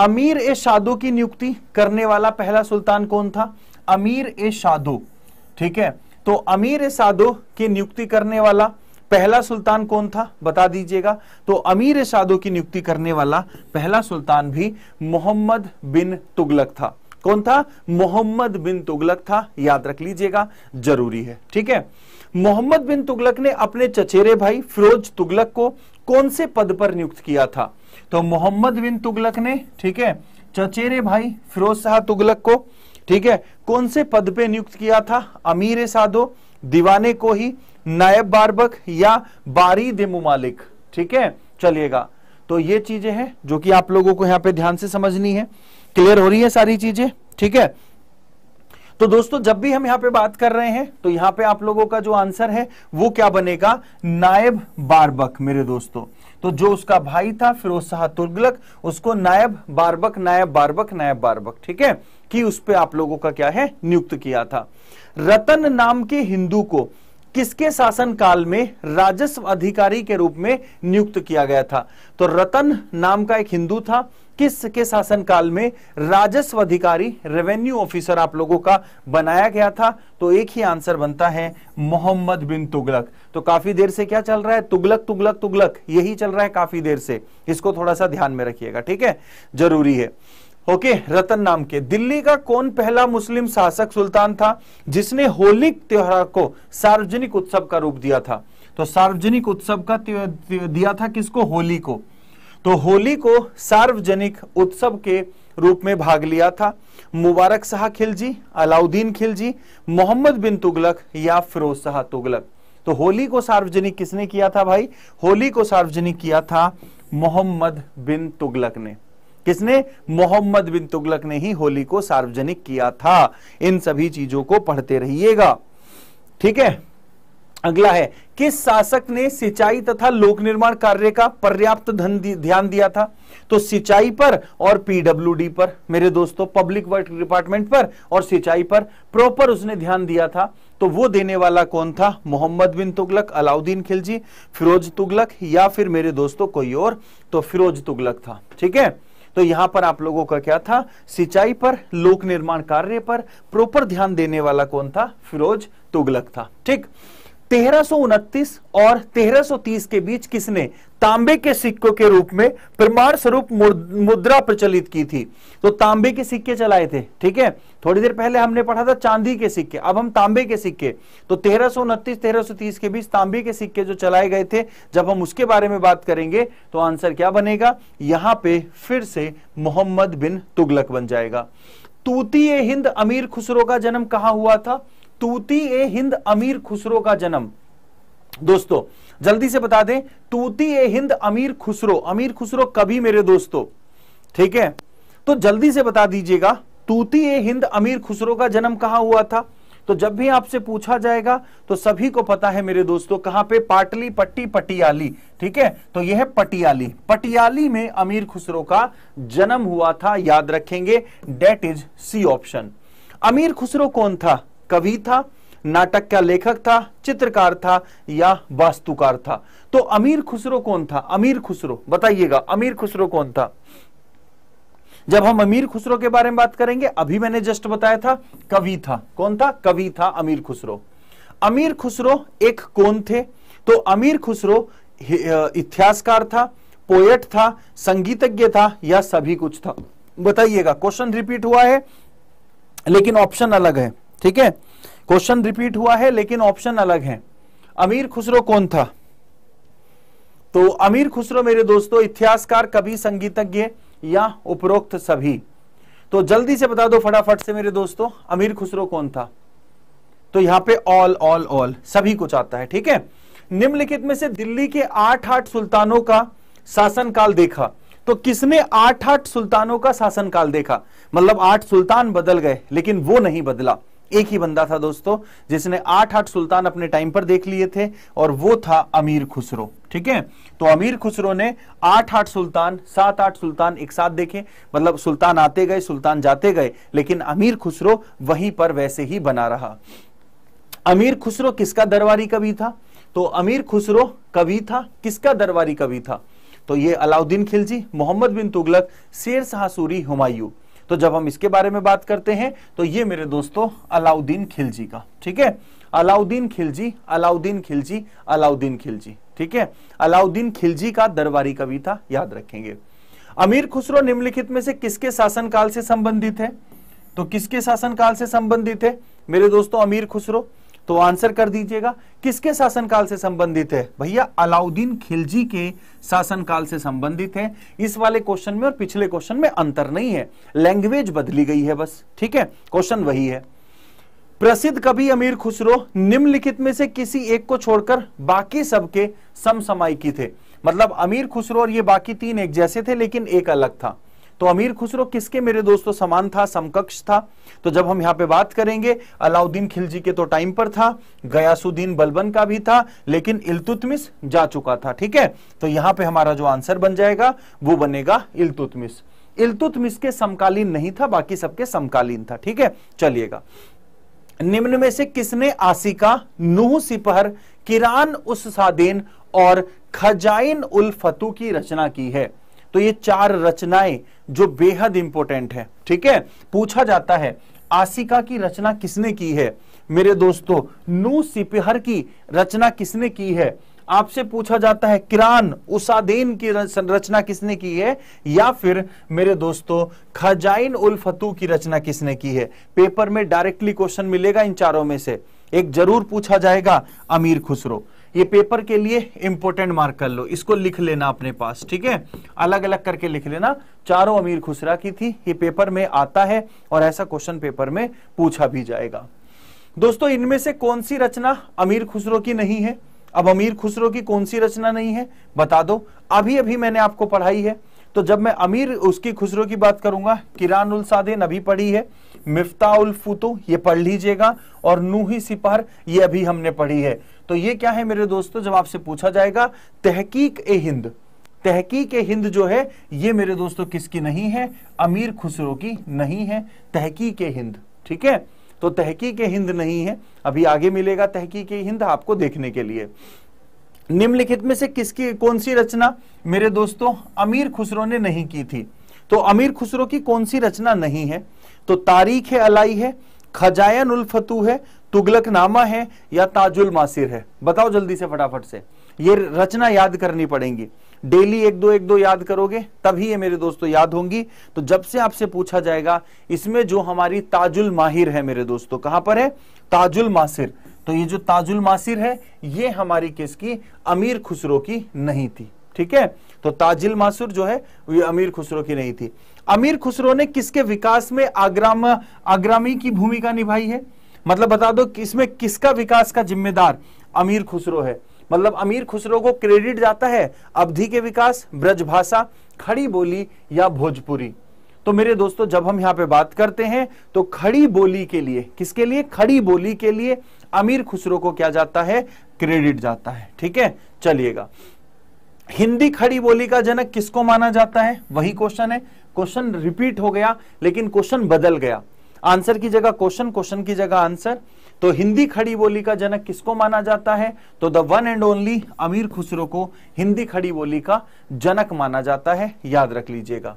अमीर ए शादो की नियुक्ति करने वाला पहला सुल्तान कौन था अमीर ए शादो ठीक है तो अमीर ए सादो की नियुक्ति करने वाला पहला सुल्तान कौन था बता दीजिएगा तो अमीर ए सादो की नियुक्ति करने वाला पहला सुल्तान भी मोहम्मद बिन तुगलक था कौन था मोहम्मद बिन तुगलक था याद रख लीजिएगा जरूरी है ठीक है मोहम्मद बिन तुगलक ने अपने चचेरे भाई फिरोज तुगलक को कौन से पद पर नियुक्त किया था तो मोहम्मद बिन तुगलक ने ठीक है चचेरे भाई फिरोज शाह तुगलक को ठीक है कौन से पद पे नियुक्त किया था अमीर साधो दीवाने को ही नायब बारबक या बारी दे मुमालिक ठीक है चलिएगा तो ये चीजें हैं जो कि आप लोगों को यहां पे ध्यान से समझनी है क्लियर हो रही है सारी चीजें ठीक है तो दोस्तों जब भी हम यहां पे बात कर रहे हैं तो यहां पे आप लोगों का जो आंसर है वो क्या बनेगा नायब बारबक मेरे दोस्तों तो जो उसका भाई था फिरोज शाह तुगलक उसको नायब बारबक नायब बारबक नायब बारबक ठीक है कि उस पर आप लोगों का क्या है नियुक्त किया था रतन नाम के हिंदू को किसके शासन काल में राजस्व अधिकारी के रूप में नियुक्त किया गया था तो रतन नाम का एक हिंदू था किस के शासन काल में राजस्व अधिकारी रेवेन्यू ऑफिसर आप लोगों का बनाया गया था तो एक ही आंसर बनता है मोहम्मद बिन तुगलक तो काफी देर से क्या चल रहा है तुगलक तुगलक तुगलक यही चल रहा है काफी देर से इसको थोड़ा सा ध्यान में रखिएगा ठीक है जरूरी है ओके रतन नाम के दिल्ली का कौन पहला मुस्लिम शासक सुल्तान था जिसने होलिक त्योहार को सार्वजनिक उत्सव का रूप दिया था तो सार्वजनिक उत्सव का दिया था किसको होली को तो होली को सार्वजनिक उत्सव के रूप में भाग लिया था मुबारक शाह खिलजी अलाउद्दीन खिलजी मोहम्मद बिन तुगलक या फिरोज शाह तुगलक तो होली को सार्वजनिक किसने किया था भाई होली को सार्वजनिक किया था मोहम्मद बिन तुगलक ने किसने मोहम्मद बिन तुगलक ने ही होली को सार्वजनिक किया था इन सभी चीजों को पढ़ते रहिएगा ठीक है अगला है किस शासक ने सिंचाई तथा लोक निर्माण कार्य का पर्याप्त धन ध्यान दिया था तो सिंचाई पर और पीडब्ल्यूडी पर मेरे दोस्तों पब्लिक वर्क डिपार्टमेंट पर और सिंचाई पर प्रॉपर उसने ध्यान दिया था तो वो देने वाला कौन था मोहम्मद बिन तुगलक अलाउद्दीन खिलजी फिरोज तुगलक या फिर मेरे दोस्तों कोई और तो फिरोज तुगलक था ठीक है तो यहां पर आप लोगों का क्या था सिंचाई पर लोक निर्माण कार्य पर प्रॉपर ध्यान देने वाला कौन था फिरोज तुगलक था ठीक 1329 और 1330 के बीच किसने तांबे के सिक्कों के रूप में प्रमाण स्वरूप मुद्रा प्रचलित की थी तो तांबे के सिक्के चलाए थे ठीक है थोड़ी देर पहले हमने पढ़ा था चांदी के सिक्के अब हम तांबे के सिक्के तो तेरह सो उनतीस तेरह सो तीस के बीच तांबे के सिक्के जो चलाए गए थे जब हम उसके बारे में बात करेंगे तो आंसर क्या बनेगा यहां पर फिर से मोहम्मद बिन तुगलक बन जाएगा तूती हिंद अमीर खुसरो का जन्म कहां हुआ था तूती ए हिंद अमीर खुसरो का जन्म दोस्तों जल्दी से बता दें तूती ए हिंद अमीर खुसरो अमीर खुसरो कभी मेरे दोस्तों ठीक है तो जल्दी से बता दीजिएगा तूती ए हिंद अमीर खुसरो का जन्म कहां हुआ था तो जब भी आपसे पूछा जाएगा तो सभी को पता है मेरे दोस्तों कहां पे पाटली पट्टी पटियाली ठीक है तो यह है पटियाली पटियाली में अमीर खुसरो का जन्म हुआ था याद रखेंगे डेट इज सी ऑप्शन अमीर खुसरो कौन था कवि था नाटक का लेखक था चित्रकार था या वास्तुकार था तो अमीर खुसरो कौन था अमीर खुसरो बताइएगा अमीर खुसरो कौन था जब हम अमीर खुसरो के बारे में बात करेंगे अभी मैंने जस्ट बताया था कवि था कौन था कवि था अमीर खुसरो अमीर खुसरो एक कौन थे तो अमीर खुसरो इतिहासकार था पोएट था संगीतज्ञ था या सभी कुछ था बताइएगा क्वेश्चन रिपीट हुआ है लेकिन ऑप्शन अलग है ठीक है क्वेश्चन रिपीट हुआ है लेकिन ऑप्शन अलग है अमीर खुसरो कौन था तो अमीर खुसरो मेरे दोस्तों इतिहासकार कवि संगीतज्ञ या उपरोक्त सभी तो जल्दी से बता दो फटाफट से मेरे दोस्तों अमीर खुसरो कौन था तो यहां पे ऑल ऑल ऑल सभी कुछ आता है ठीक है निम्नलिखित में से दिल्ली के आठ आठ सुल्तानों का शासनकाल देखा तो किसने आठ आठ सुल्तानों का शासनकाल देखा मतलब आठ सुल्तान बदल गए लेकिन वो नहीं बदला एक ही बंदा था दोस्तों जिसने आठ आठ सुल्तान अपने टाइम पर देख लिए थे और वो था अमीर खुसरो ठीक है तो अमीर खुसरो ने आठ आठ सुल्तान सात आठ सुल्तान एक साथ देखे मतलब सुल्तान आते गए सुल्तान जाते गए लेकिन अमीर खुसरो वहीं पर वैसे ही बना रहा अमीर खुसरो किसका दरबारी कवि था तो अमीर खुसरो कवि था किसका दरबारी कवि था तो ये अलाउद्दीन खिलजी मोहम्मद बिन तुगलक शेर शाह सूरी हुमायूं तो जब हम इसके बारे में बात करते हैं तो ये मेरे दोस्तों अलाउद्दीन खिलजी का ठीक है अलाउद्दीन खिलजी अलाउद्दीन खिलजी अलाउद्दीन खिलजी ठीक है अलाउद्दीन खिलजी का दरबारी कविता याद रखेंगे अमीर खुसरो निम्नलिखित में से किसके शासनकाल से संबंधित है तो किसके शासनकाल से संबंधित है मेरे दोस्तों अमीर खुसरो तो आंसर कर दीजिएगा किसके शासनकाल से संबंधित है भैया अलाउद्दीन खिलजी के शासनकाल से संबंधित है इस वाले क्वेश्चन में और पिछले क्वेश्चन में अंतर नहीं है लैंग्वेज बदली गई है बस ठीक है क्वेश्चन वही है प्रसिद्ध कवि अमीर खुसरो निम्नलिखित में से किसी एक को छोड़कर बाकी सबके समसमायिकी थे मतलब अमीर खुसरो और ये बाकी तीन एक जैसे थे लेकिन एक अलग था तो अमीर खुसरो किसके मेरे दोस्तों समान था समकक्ष था तो जब हम यहां पे बात करेंगे अलाउद्दीन खिलजी के तो टाइम पर था गयासुद्दीन बलबन का भी था लेकिन इलतुतमिस जा चुका था ठीक है तो यहां पे हमारा जो आंसर बन जाएगा वो बनेगा इलतुतमिस इलतुतमिस के समकालीन नहीं था बाकी सबके समकालीन था ठीक है चलिएगा निम्न में से किसने आसिका नूह सिपहर किरान उस सादेन और खजाइन उल फतू की रचना की है तो ये चार रचनाएं जो बेहद इंपॉर्टेंट है ठीक है पूछा जाता है आसिका की रचना किसने की है मेरे दोस्तों नू सिपहर की रचना किसने की है आपसे पूछा जाता है किरान उसादेन की रचना किसने की है या फिर मेरे दोस्तों खजाइन उल फतू की रचना किसने की है पेपर में डायरेक्टली क्वेश्चन मिलेगा इन चारों में से एक जरूर पूछा जाएगा अमीर खुसरो ये पेपर के लिए इंपॉर्टेंट मार्क कर लो इसको लिख लेना अपने पास ठीक है अलग अलग करके लिख लेना चारों अमीर खुसरा की थी ये पेपर में आता है और ऐसा क्वेश्चन पेपर में पूछा भी जाएगा दोस्तों इनमें से कौन सी रचना अमीर खुसरो की नहीं है अब अमीर खुसरो की कौन सी रचना नहीं है बता दो अभी अभी मैंने आपको पढ़ाई है तो जब मैं अमीर उसकी खुसरो की बात करूंगा किरान उल सादेन अभी पढ़ी है मिफ्ता उल फुतु ये पढ़ लीजिएगा और नूही सिपहर ये अभी हमने पढ़ी है तो ये क्या है मेरे दोस्तों जब आपसे पूछा जाएगा तहकीक ए हिंद तहकीक ए हिंद जो है ये मेरे दोस्तों किसकी नहीं है अमीर खुसरो की नहीं है तहकीक ए हिंद ठीक है तो तहकीक ए हिंद नहीं है अभी आगे मिलेगा तहकीक ए हिंद आपको देखने के लिए निम्नलिखित में से किसकी कौन सी रचना मेरे दोस्तों अमीर खुसरो ने नहीं की थी तो अमीर खुसरो की कौन सी रचना नहीं है तो तारीख अलाई है खजायन फतू है तुगलकनामा है या ताजुल मासिर है बताओ जल्दी से फटाफट से ये रचना याद करनी पड़ेगी डेली एक दो एक दो याद करोगे तभी ये मेरे दोस्तों याद होंगी तो जब से आपसे पूछा जाएगा इसमें जो हमारी ताजुल माहिर है मेरे दोस्तों कहां पर है ताजुल मासिर तो ये जो ताजुल मासिर है ये हमारी किसकी अमीर खुसरो की नहीं थी ठीक है तो ताजिल मासुर जो है ये अमीर खुसरो की नहीं थी अमीर खुसरो ने किसके विकास में आग्राम आग्रामी की भूमिका निभाई है मतलब बता दो कि इसमें किसका विकास का जिम्मेदार अमीर खुसरो है मतलब अमीर खुसरो को क्रेडिट जाता है अवधि के विकास ब्रजभाषा खड़ी बोली या भोजपुरी तो मेरे दोस्तों जब हम यहां पे बात करते हैं तो खड़ी बोली के लिए किसके लिए खड़ी बोली के लिए अमीर खुसरो को क्या जाता है क्रेडिट जाता है ठीक है चलिएगा हिंदी खड़ी बोली का जनक किसको माना जाता है वही क्वेश्चन है क्वेश्चन रिपीट हो गया लेकिन क्वेश्चन बदल गया आंसर की जगह क्वेश्चन क्वेश्चन की जगह आंसर तो हिंदी खड़ी बोली का जनक किसको माना जाता है तो द वन एंड ओनली अमीर खुसरो को हिंदी खड़ी बोली का जनक माना जाता है याद रख लीजिएगा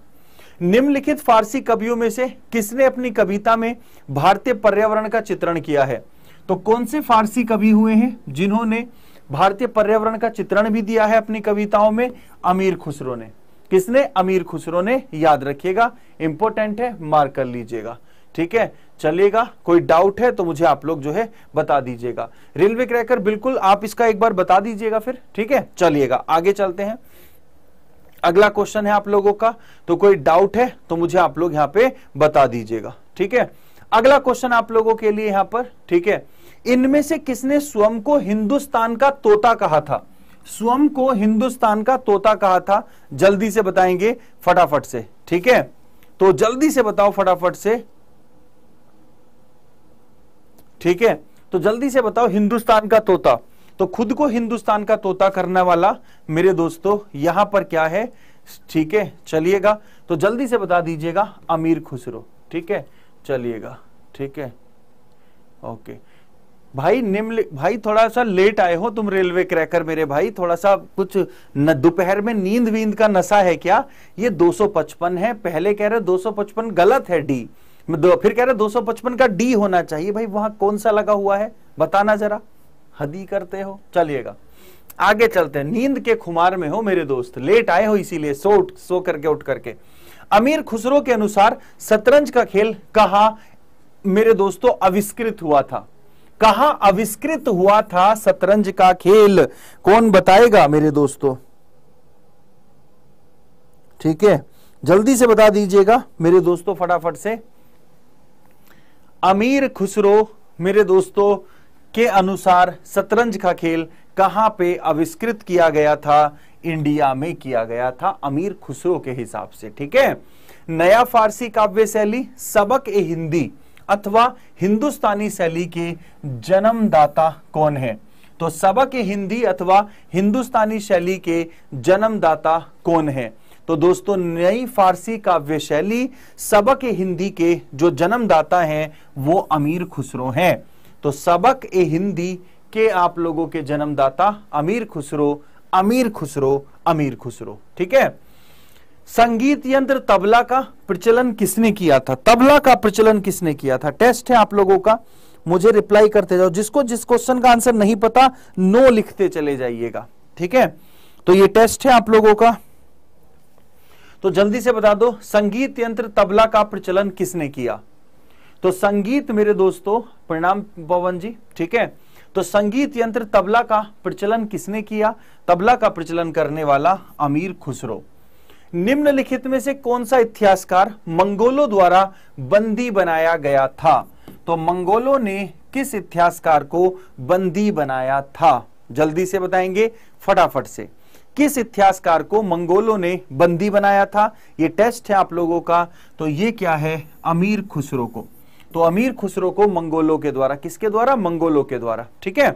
निम्नलिखित फारसी कवियों में से किसने अपनी कविता में भारतीय पर्यावरण का चित्रण किया है तो कौन से फारसी कवि हुए हैं जिन्होंने भारतीय पर्यावरण का चित्रण भी दिया है अपनी कविताओं में अमीर खुसरो ने किसने अमीर खुसरो ने याद रखिएगा इंपोर्टेंट है मार्क कर लीजिएगा ठीक है चलेगा कोई डाउट है तो मुझे आप लोग जो है बता दीजिएगा रेलवे क्रैकर बिल्कुल आप इसका एक बार बता दीजिएगा फिर ठीक है चलिएगा आगे चलते हैं अगला क्वेश्चन है आप लोगों का तो कोई डाउट है तो मुझे आप लोग यहां पे बता दीजिएगा ठीक है अगला क्वेश्चन आप लोगों के लिए यहां पर ठीक है इनमें से किसने स्वयं को हिंदुस्तान का तोता कहा था स्वयं को हिंदुस्तान का तोता कहा था जल्दी से बताएंगे फटाफट से ठीक है तो जल्दी से बताओ फटाफट से ठीक है तो जल्दी से बताओ हिंदुस्तान का तोता तो खुद को हिंदुस्तान का तोता करने वाला मेरे दोस्तों यहां पर क्या है ठीक है चलिएगा तो जल्दी से बता दीजिएगा अमीर खुसरो ठीक है चलिएगा ठीक है ओके भाई निम्न भाई थोड़ा सा लेट आए हो तुम रेलवे क्रैकर मेरे भाई थोड़ा सा कुछ दोपहर में नींद वींद का नशा है क्या ये 255 है पहले कह रहे 255 गलत है डी दो, फिर कह रहे दो सौ पचपन का डी होना चाहिए भाई वहां कौन सा लगा हुआ है बताना जरा हदी करते हो चलिएगा आगे चलते हैं नींद के खुमार में हो मेरे दोस्त लेट आए हो इसीलिए सो उठ सो करके उठ करके अमीर खुसरो के अनुसार शतरंज का खेल कहा मेरे दोस्तों अविष्कृत हुआ था कहा अविष्कृत हुआ था शतरंज का खेल कौन बताएगा मेरे दोस्तों ठीक है जल्दी से बता दीजिएगा मेरे दोस्तों फटाफट से अमीर खुसरो मेरे दोस्तों के अनुसार शतरंज का खेल कहां पे आविष्कृत किया गया था इंडिया में किया गया था अमीर खुसरो के हिसाब से ठीक है नया फारसी काव्य शैली सबक ए हिंदी अथवा हिंदुस्तानी शैली के जन्मदाता कौन है तो सबक ए हिंदी अथवा हिंदुस्तानी शैली के जन्मदाता कौन है तो दोस्तों नई फारसी काव्य शैली सबक ए हिंदी के जो जन्मदाता हैं वो अमीर खुसरो हैं तो सबक ए हिंदी के आप लोगों के जन्मदाता अमीर खुसरो अमीर खुसरो अमीर खुसरो ठीक है संगीत यंत्र तबला का प्रचलन किसने किया था तबला का प्रचलन किसने किया था टेस्ट है आप लोगों का मुझे रिप्लाई करते जाओ जिसको जिस क्वेश्चन का आंसर नहीं पता नो लिखते चले जाइएगा ठीक है तो ये टेस्ट है आप लोगों का तो जल्दी से बता दो संगीत यंत्र तबला का प्रचलन किसने किया तो संगीत मेरे दोस्तों प्रणाम पवन जी ठीक है तो संगीत यंत्र तबला का प्रचलन किसने किया तबला का प्रचलन करने वाला अमीर खुसरो निम्नलिखित में से कौन सा इतिहासकार मंगोलों द्वारा बंदी बनाया गया था तो मंगोलों ने किस इतिहासकार को बंदी बनाया था जल्दी से बताएंगे फटाफट से किस इतिहासकार को मंगोलों ने बंदी बनाया था ये टेस्ट है आप लोगों का तो ये क्या है अमीर खुसरो को तो अमीर खुसरो को मंगोलों के द्वारा किसके द्वारा मंगोलों के द्वारा ठीक है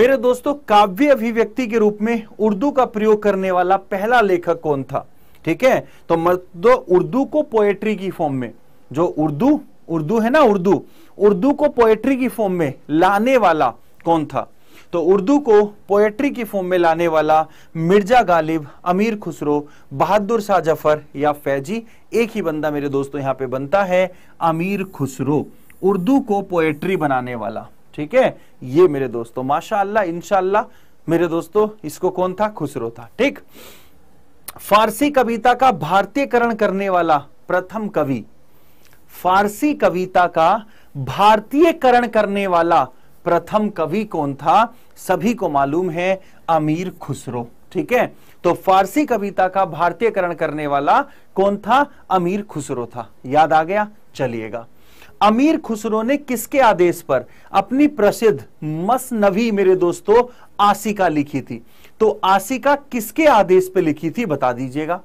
मेरे दोस्तों काव्य अभिव्यक्ति के रूप में उर्दू का प्रयोग करने वाला पहला लेखक कौन था ठीक है तो मतलब उर्दू को पोएट्री की फॉर्म में जो उर्दू उर्दू है ना उर्दू उर्दू को पोएट्री की फॉर्म में लाने वाला कौन था तो उर्दू को पोएट्री की फॉर्म में लाने वाला मिर्जा गालिब अमीर खुसरो बहादुर शाह जफर या फैजी एक ही बंदा मेरे दोस्तों यहां पे बनता है अमीर खुसरो उर्दू को पोएट्री बनाने वाला ठीक है ये मेरे दोस्तों माशाला इनशाला मेरे दोस्तों इसको कौन था खुसरो था ठीक फारसी कविता का भारतीयकरण करने वाला प्रथम कवि फारसी कविता का भारतीयकरण करने वाला प्रथम कवि कौन था सभी को मालूम है अमीर खुसरो ठीक है तो फारसी कविता का भारतीयकरण करने वाला कौन था अमीर खुसरो था याद आ गया चलिएगा अमीर खुसरो ने किसके आदेश पर अपनी प्रसिद्ध मसनवी मेरे दोस्तों आसिका लिखी थी तो आसिका किसके आदेश पर लिखी थी बता दीजिएगा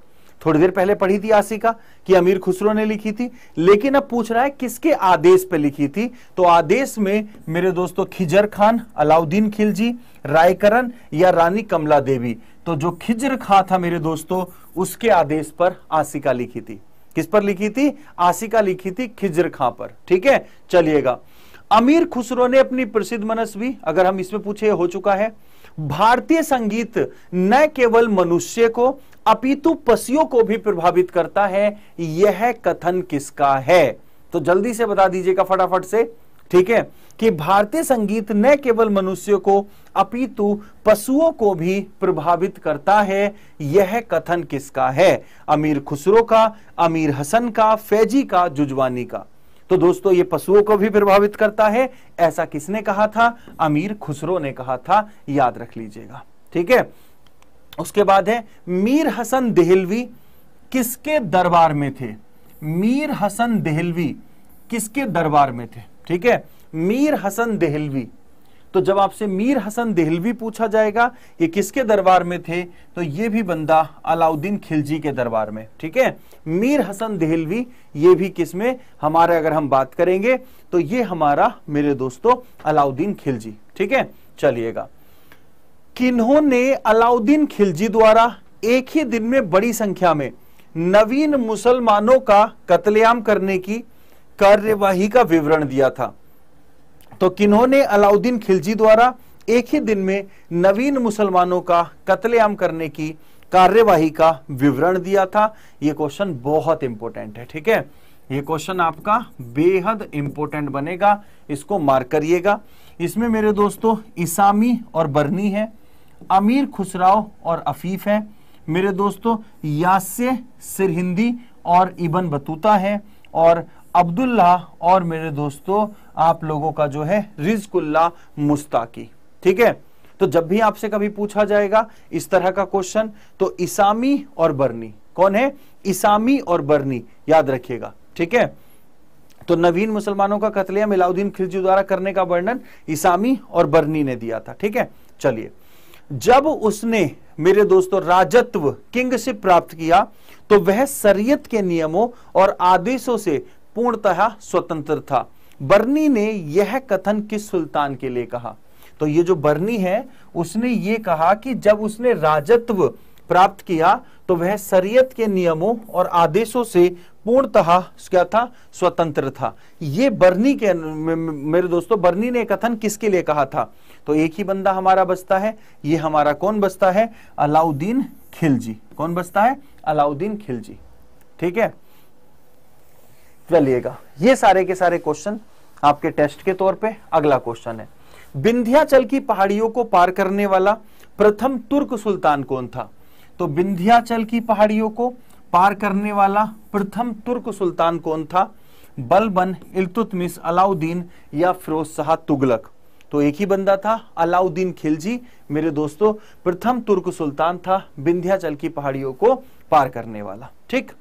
थोड़ी देर पहले पढ़ी थी आसिका कि अमीर खुसरो ने लिखी थी लेकिन अब पूछ रहा है किसके आदेश पर लिखी थी तो आदेश में मेरे दोस्तों खिजर खान अलाउद्दीन खिलजी रायकरण या रानी कमला देवी तो जो खिजर खां था मेरे दोस्तों उसके आदेश पर आसिका लिखी थी किस पर लिखी थी आसिका लिखी थी खिजर खां पर ठीक है चलिएगा अमीर खुसरो ने अपनी प्रसिद्ध मनस्वी अगर हम इसमें पूछे हो चुका है भारतीय संगीत न केवल मनुष्य को अपितु पशियों को भी प्रभावित करता है यह कथन किसका है तो जल्दी से बता दीजिएगा फटाफट से ठीक है कि भारतीय संगीत न केवल मनुष्य को अपितु पशुओं को भी प्रभावित करता है यह कथन किसका है अमीर खुसरो का अमीर हसन का फैजी का जुजवानी का तो दोस्तों ये पशुओं को भी प्रभावित करता है ऐसा किसने कहा था अमीर खुसरो ने कहा था याद रख लीजिएगा ठीक है उसके बाद है मीर हसन देहलवी किसके दरबार में थे मीर हसन देहलवी किसके दरबार में थे ठीक है मीर हसन देहलवी तो जब आपसे मीर हसन देहलवी पूछा जाएगा कि किसके दरबार में थे तो ये भी बंदा अलाउद्दीन खिलजी के दरबार में ठीक है मीर हसन देहलवी ये भी किस में हमारे अगर हम बात करेंगे तो ये हमारा मेरे दोस्तों अलाउद्दीन खिलजी ठीक है चलिएगा किन्होंने अलाउद्दीन खिलजी द्वारा एक ही दिन में बड़ी संख्या में नवीन मुसलमानों का कतलेआम करने की कार्यवाही का विवरण दिया था तो किन्होंने अलाउद्दीन खिलजी द्वारा एक ही दिन में नवीन मुसलमानों का कत्लेआम करने की कार्यवाही का विवरण दिया था यह क्वेश्चन बहुत इंपॉर्टेंट है ठीक है ये क्वेश्चन आपका बेहद इंपॉर्टेंट बनेगा इसको मार्क करिएगा इसमें मेरे दोस्तों इसामी और बर्नी है अमीर खुसराव और अफीफ है मेरे दोस्तों यासे सिरहिंदी और इबन बतूता है और अब्दुल्ला और मेरे दोस्तों आप लोगों का जो है रिजकुल्ला मुस्ताकी ठीक है तो जब भी आपसे कभी पूछा जाएगा इस तरह का क्वेश्चन तो इसामी और बर्नी कौन है इसामी और बर्नी याद रखिएगा ठीक है तो नवीन मुसलमानों का कतलिया मिलाउद्दीन खिलजी द्वारा करने का वर्णन इसामी और बर्नी ने दिया था ठीक है चलिए जब उसने मेरे दोस्तों राजत्व किंग से प्राप्त किया तो वह सरियत के नियमों और आदेशों से पूर्णतः स्वतंत्र था बर्नी ने यह कथन किस सुल्तान के लिए कहा तो ये जो बर्नी है उसने ये कहा कि जब उसने राजत्व प्राप्त किया तो वह सरियत के नियमों और आदेशों से पूर्णतः क्या था स्वतंत्र था ये बर्नी के मेरे दोस्तों बर्नी ने कथन किसके लिए कहा था तो एक ही बंदा हमारा बसता है ये हमारा कौन बसता है अलाउद्दीन खिलजी कौन बसता है अलाउद्दीन खिलजी ठीक है चलिएगा ये सारे के सारे क्वेश्चन आपके टेस्ट के तौर पे अगला क्वेश्चन है विंध्याचल की पहाड़ियों को पार करने वाला प्रथम तुर्क सुल्तान कौन था तो विंध्याचल की पहाड़ियों को पार करने वाला प्रथम तुर्क सुल्तान कौन था बलबन इलतुतमिस अलाउद्दीन या फिरोज शाह तुगलक तो एक ही बंदा था अलाउद्दीन खिलजी मेरे दोस्तों प्रथम तुर्क सुल्तान था विंध्याचल की पहाड़ियों को पार करने वाला ठीक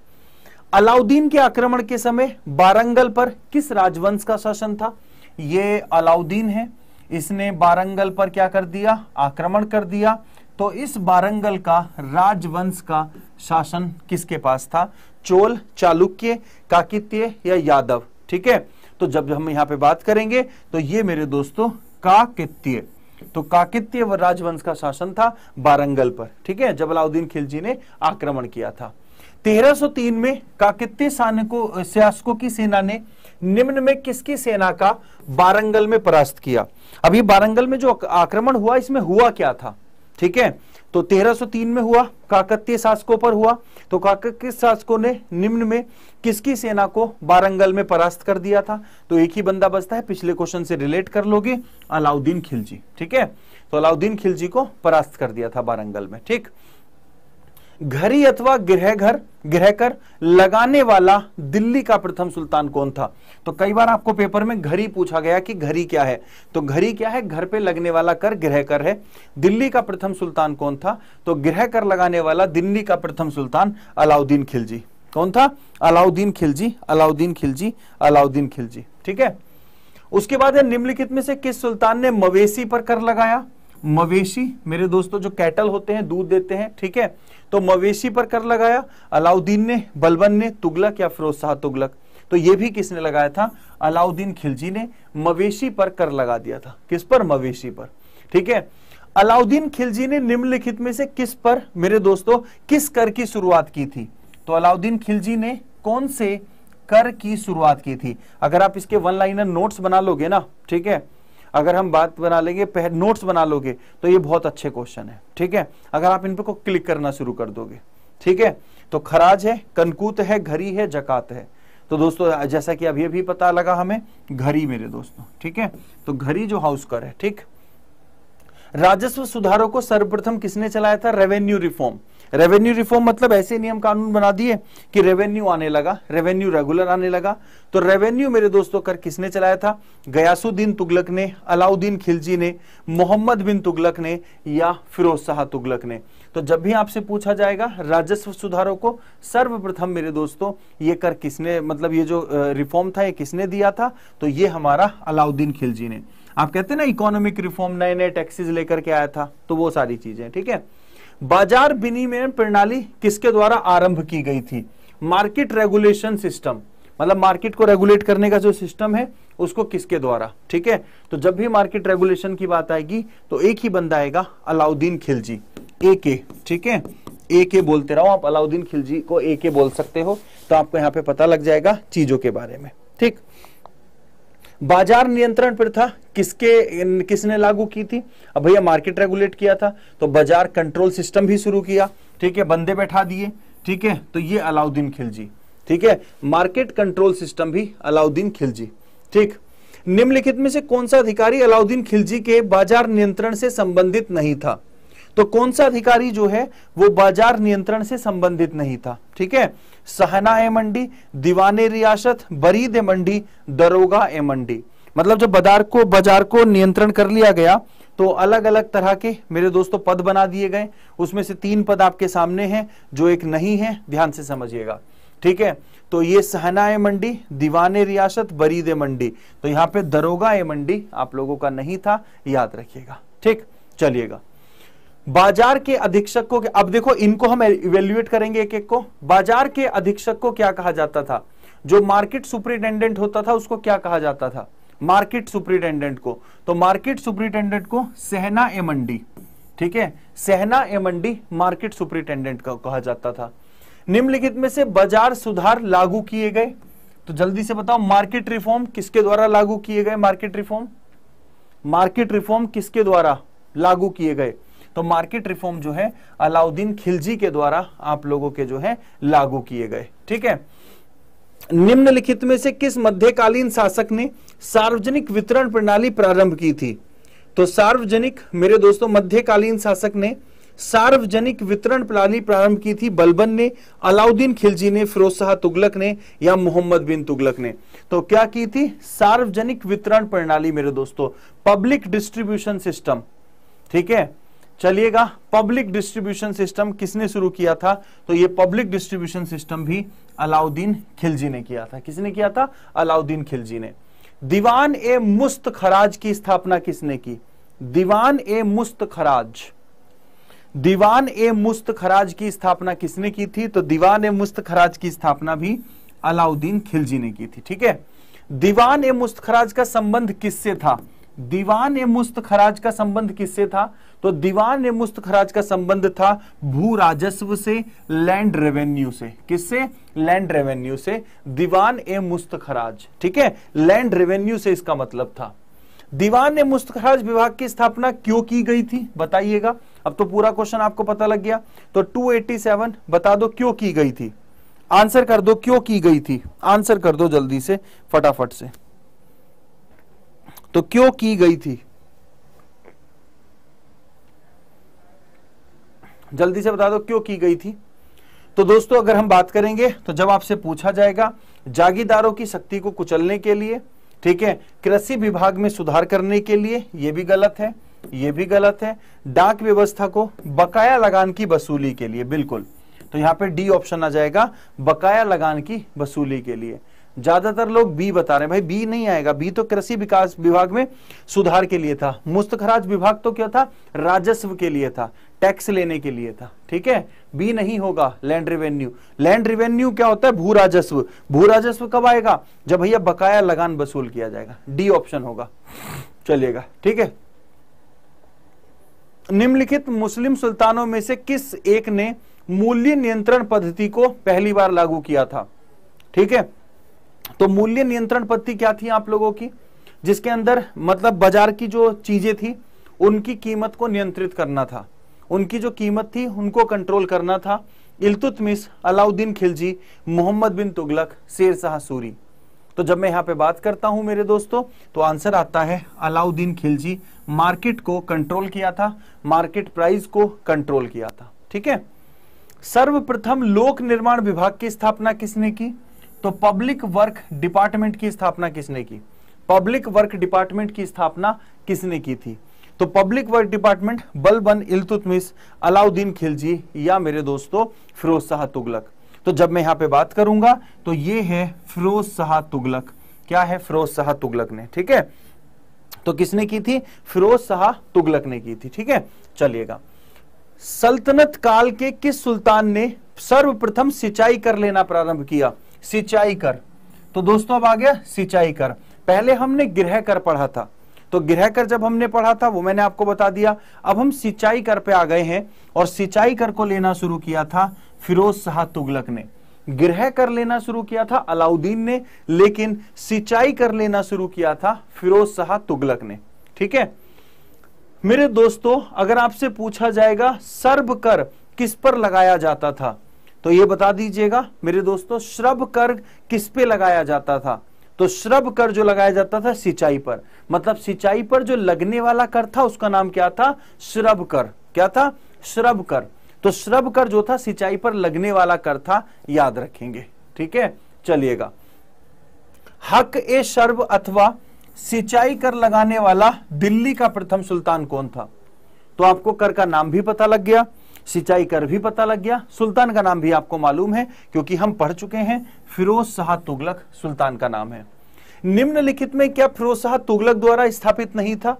अलाउद्दीन के आक्रमण के समय बारंगल पर किस राजवंश का शासन था ये अलाउद्दीन है इसने बारंगल पर क्या कर दिया आक्रमण कर दिया तो इस बारंगल का राजवंश का शासन किसके पास था चोल चालुक्य काकित्य या यादव ठीक है तो जब हम यहाँ पे बात करेंगे तो ये मेरे दोस्तों काकित्य तो काकित्य व राजवंश का शासन था बारंगल पर ठीक है जब अलाउद्दीन खिलजी ने आक्रमण किया था 1303 में काकित्य सैनिकों शासकों की सेना ने निम्न में किसकी सेना का बारंगल में परास्त किया अभी बारंगल में जो आक्रमण हुआ इसमें हुआ क्या था ठीक है तो 1303 में हुआ काकतीय शासकों पर हुआ तो काकतीय शासकों ने निम्न में किसकी सेना को बारंगल में परास्त कर दिया था तो एक ही बंदा बचता है पिछले क्वेश्चन से रिलेट कर लोगे अलाउद्दीन खिलजी ठीक है तो अलाउद्दीन खिलजी को परास्त कर दिया था बारंगल में ठीक घरी अथवा गृह घर गृह कर लगाने वाला दिल्ली का प्रथम सुल्तान कौन था तो कई बार आपको पेपर में घरी पूछा गया कि घरी क्या है तो घरी क्या है घर पे लगने वाला कर गृह कर है दिल्ली का प्रथम सुल्तान कौन था तो गृह कर लगाने वाला दिल्ली का प्रथम सुल्तान अलाउद्दीन खिलजी कौन था अलाउद्दीन खिलजी अलाउद्दीन खिलजी अलाउद्दीन खिलजी ठीक है उसके बाद है निम्नलिखित में से किस सुल्तान ने मवेशी पर कर लगाया मवेशी मेरे दोस्तों जो कैटल होते हैं दूध देते हैं ठीक है तो मवेशी पर कर लगाया अलाउद्दीन ने बलबन ने तुगलक या फिरोज शाह तुगलक तो ये भी किसने लगाया था अलाउद्दीन खिलजी ने मवेशी पर कर लगा दिया था किस पर मवेशी पर ठीक है अलाउद्दीन खिलजी ने निम्नलिखित में से किस पर मेरे दोस्तों किस कर की शुरुआत की थी तो अलाउद्दीन खिलजी ने कौन से कर की शुरुआत की थी अगर आप इसके वन लाइनर नोट्स बना लोगे ना ठीक है अगर हम बात बना लेंगे नोट्स बना लोगे तो ये बहुत अच्छे क्वेश्चन है ठीक है अगर आप इन पर को क्लिक करना शुरू कर दोगे ठीक है तो खराज है कनकूत है घरी है जकात है तो दोस्तों जैसा कि अभी अभी पता लगा हमें घरी मेरे दोस्तों ठीक है तो घरी जो हाउस कर है ठीक राजस्व सुधारों को सर्वप्रथम किसने चलाया था रेवेन्यू रिफॉर्म रेवेन्यू रिफॉर्म मतलब ऐसे नियम कानून बना दिए कि रेवेन्यू आने लगा रेवेन्यू रेगुलर आने लगा तो रेवेन्यू मेरे दोस्तों कर किसने चलाया था गयासुद्दीन तुगलक ने अलाउद्दीन खिलजी ने मोहम्मद बिन तुगलक ने या फिरोज शाह तुगलक ने तो जब भी आपसे पूछा जाएगा राजस्व सुधारों को सर्वप्रथम मेरे दोस्तों ये कर किसने मतलब ये जो रिफॉर्म था ये किसने दिया था तो ये हमारा अलाउद्दीन खिलजी ने आप कहते हैं ना इकोनॉमिक रिफॉर्म नए नए टैक्सेस लेकर के आया था तो वो सारी चीजें ठीक है बाजार विनिमय प्रणाली किसके द्वारा आरंभ की गई थी मार्केट रेगुलेशन सिस्टम मतलब मार्केट को रेगुलेट करने का जो सिस्टम है उसको किसके द्वारा ठीक है तो जब भी मार्केट रेगुलेशन की बात आएगी तो एक ही बंदा आएगा अलाउद्दीन खिलजी ए के ठीक है ए के बोलते रहो आप अलाउद्दीन खिलजी को ए के बोल सकते हो तो आपको यहां पे पता लग जाएगा चीजों के बारे में ठीक बाजार नियंत्रण प्रथा किसके किसने लागू की थी अब भैया मार्केट रेगुलेट किया था तो बाजार कंट्रोल सिस्टम भी शुरू किया ठीक है बंदे बैठा दिए ठीक है तो ये अलाउद्दीन खिलजी ठीक है मार्केट कंट्रोल सिस्टम भी अलाउद्दीन खिलजी ठीक निम्नलिखित में से कौन सा अधिकारी अलाउद्दीन खिलजी के बाजार नियंत्रण से संबंधित नहीं था तो कौन सा अधिकारी जो है वो बाजार नियंत्रण से संबंधित नहीं था ठीक है सहना ए मंडी दीवाने रियासत बरीद ए मंडी दरोगा ए मंडी मतलब जब बाजार को बाजार को नियंत्रण कर लिया गया तो अलग अलग तरह के मेरे दोस्तों पद बना दिए गए उसमें से तीन पद आपके सामने हैं जो एक नहीं है ध्यान से समझिएगा ठीक है तो ये सहना ए मंडी दीवाने रियासत बरीद ए मंडी तो यहां पे दरोगा ए मंडी आप लोगों का नहीं था याद रखिएगा ठीक चलिएगा बाजार के अधीक्षक को अब देखो इनको हम इवेल्युएट करेंगे एक एक को बाजार के अधीक्षक को क्या कहा जाता था जो मार्केट सुपरिटेंडेंट होता था उसको क्या कहा जाता था मार्केट सुपरिटेंडेंट को तो मार्केट सुपरिटेंडेंट को सहना एमंडी ठीक है सहना एमंडी मार्केट सुपरिटेंडेंट को कहा जाता था निम्नलिखित में से बाजार सुधार लागू किए गए तो जल्दी से बताओ मार्केट रिफॉर्म किसके द्वारा लागू किए गए मार्केट रिफॉर्म मार्केट रिफॉर्म किसके द्वारा लागू किए गए तो मार्केट रिफॉर्म जो है अलाउद्दीन खिलजी के द्वारा आप लोगों के जो है लागू किए गए ठीक है निम्नलिखित में से किस मध्यकालीन शासक ने सार्वजनिक वितरण प्रणाली प्रारंभ की थी तो सार्वजनिक मेरे दोस्तों मध्यकालीन शासक ने सार्वजनिक वितरण प्रणाली प्रारंभ की थी बलबन ने अलाउद्दीन खिलजी ने फिरोज शाह तुगलक ने या मोहम्मद बिन तुगलक ने तो क्या की थी सार्वजनिक वितरण प्रणाली मेरे दोस्तों पब्लिक डिस्ट्रीब्यूशन सिस्टम ठीक है चलिएगा पब्लिक डिस्ट्रीब्यूशन सिस्टम किसने शुरू किया था तो ये पब्लिक डिस्ट्रीब्यूशन सिस्टम भी अलाउद्दीन खिलजी ने किया था किसने किया था अलाउद्दीन खिलजी ने दीवान ए मुस्त खराज की स्थापना किसने की दीवान ए मुस्त खराज दीवान ए मुस्त खराज की स्थापना किसने की थी तो दीवान ए मुस्त खराज की स्थापना भी अलाउद्दीन खिलजी ने की थी ठीक है दीवान ए मुस्त खराज का संबंध किससे था दीवान ए मुस्त खराज का संबंध किससे था तो दीवान ने मुस्त खराज का संबंध था भू राजस्व से लैंड रेवेन्यू से किससे लैंड रेवेन्यू से दीवान ए मुस्त खराज ठीक है लैंड रेवेन्यू से इसका मतलब था दीवान ने मुस्तखराज विभाग की स्थापना क्यों की गई थी बताइएगा अब तो पूरा क्वेश्चन आपको पता लग गया तो 287 बता दो क्यों की गई थी आंसर कर दो क्यों की गई थी आंसर कर दो जल्दी से फटाफट से तो क्यों की गई थी जल्दी से बता दो क्यों की गई थी तो दोस्तों अगर हम बात करेंगे तो जब आपसे पूछा जाएगा जागीदारों की शक्ति को कुचलने के लिए ठीक है कृषि विभाग में सुधार करने के लिए यह भी गलत है यह भी गलत है डाक व्यवस्था को बकाया लगान की वसूली के लिए बिल्कुल तो यहां पे डी ऑप्शन आ जाएगा बकाया लगान की वसूली के लिए ज्यादातर लोग बी बता रहे हैं भाई बी नहीं आएगा बी तो कृषि विकास विभाग में सुधार के लिए था मुस्तखराज विभाग तो क्या था राजस्व के लिए था टैक्स लेने के लिए था ठीक है बी नहीं होगा लैंड रिवेन्यू लैंड रिवेन्यू क्या होता है भू राजस्व भू राजस्व कब आएगा जब भैया बकाया लगान वसूल किया जाएगा डी ऑप्शन होगा चलिएगा ठीक है निम्नलिखित मुस्लिम सुल्तानों में से किस एक ने मूल्य नियंत्रण पद्धति को पहली बार लागू किया था ठीक है तो मूल्य नियंत्रण पत्ती क्या थी आप लोगों की जिसके अंदर मतलब बाजार की जो चीजें थी उनकी कीमत को नियंत्रित करना था उनकी जो कीमत थी उनको कंट्रोल करना था इलतुतमिस अलाउद्दीन खिलजी मोहम्मद बिन तुगलक शेर सूरी तो जब मैं यहां पे बात करता हूं मेरे दोस्तों तो आंसर आता है अलाउद्दीन खिलजी मार्केट को कंट्रोल किया था मार्केट प्राइस को कंट्रोल किया था ठीक है सर्वप्रथम लोक निर्माण विभाग की स्थापना किसने की तो पब्लिक वर्क डिपार्टमेंट की स्थापना किसने की पब्लिक वर्क डिपार्टमेंट की स्थापना किसने की थी तो public work department Balban Iltutmish Alauddin Khilji या मेरे दोस्तों फिरोज शाह तुगलक तो जब मैं यहां पे बात करूंगा तो ये है फिरोज शाह तुगलक क्या है फिरोज शाह तुगलक ने ठीक है तो किसने की थी फिरोज शाह तुगलक ने की थी ठीक है चलिएगा सल्तनत काल के किस सुल्तान ने सर्वप्रथम सिंचाई कर लेना प्रारंभ किया सिंचाई कर तो दोस्तों अब आ गया सिंचाई कर पहले हमने गृह कर पढ़ा था तो गृह कर जब हमने पढ़ा था वो मैंने आपको बता दिया अब हम सिंचाई कर पे आ गए हैं और सिंचाई कर को लेना शुरू किया था फिरोज शाह तुगलक ने गृह कर लेना शुरू किया था अलाउद्दीन ने लेकिन सिंचाई कर लेना शुरू किया था फिरोज शाह तुगलक ने ठीक है मेरे दोस्तों अगर आपसे पूछा जाएगा सर्व कर किस पर लगाया जाता था तो ये बता दीजिएगा मेरे दोस्तों श्रब कर किस पे लगाया जाता था तो श्रब कर जो लगाया जाता था सिंचाई पर मतलब सिंचाई पर जो लगने वाला कर था उसका नाम क्या था श्रब कर क्या था श्रब कर तो श्रब कर जो था सिंचाई पर लगने वाला कर था याद रखेंगे ठीक है चलिएगा हक ए शर्ब अथवा सिंचाई कर लगाने वाला दिल्ली का प्रथम सुल्तान कौन था तो आपको कर का नाम भी पता लग गया सिंचाई कर भी पता लग गया सुल्तान का नाम भी आपको मालूम है क्योंकि हम पढ़ चुके हैं फिरोज शाह तुगलक सुल्तान का नाम है निम्नलिखित में क्या फिरोज शाह तुगलक द्वारा स्थापित नहीं था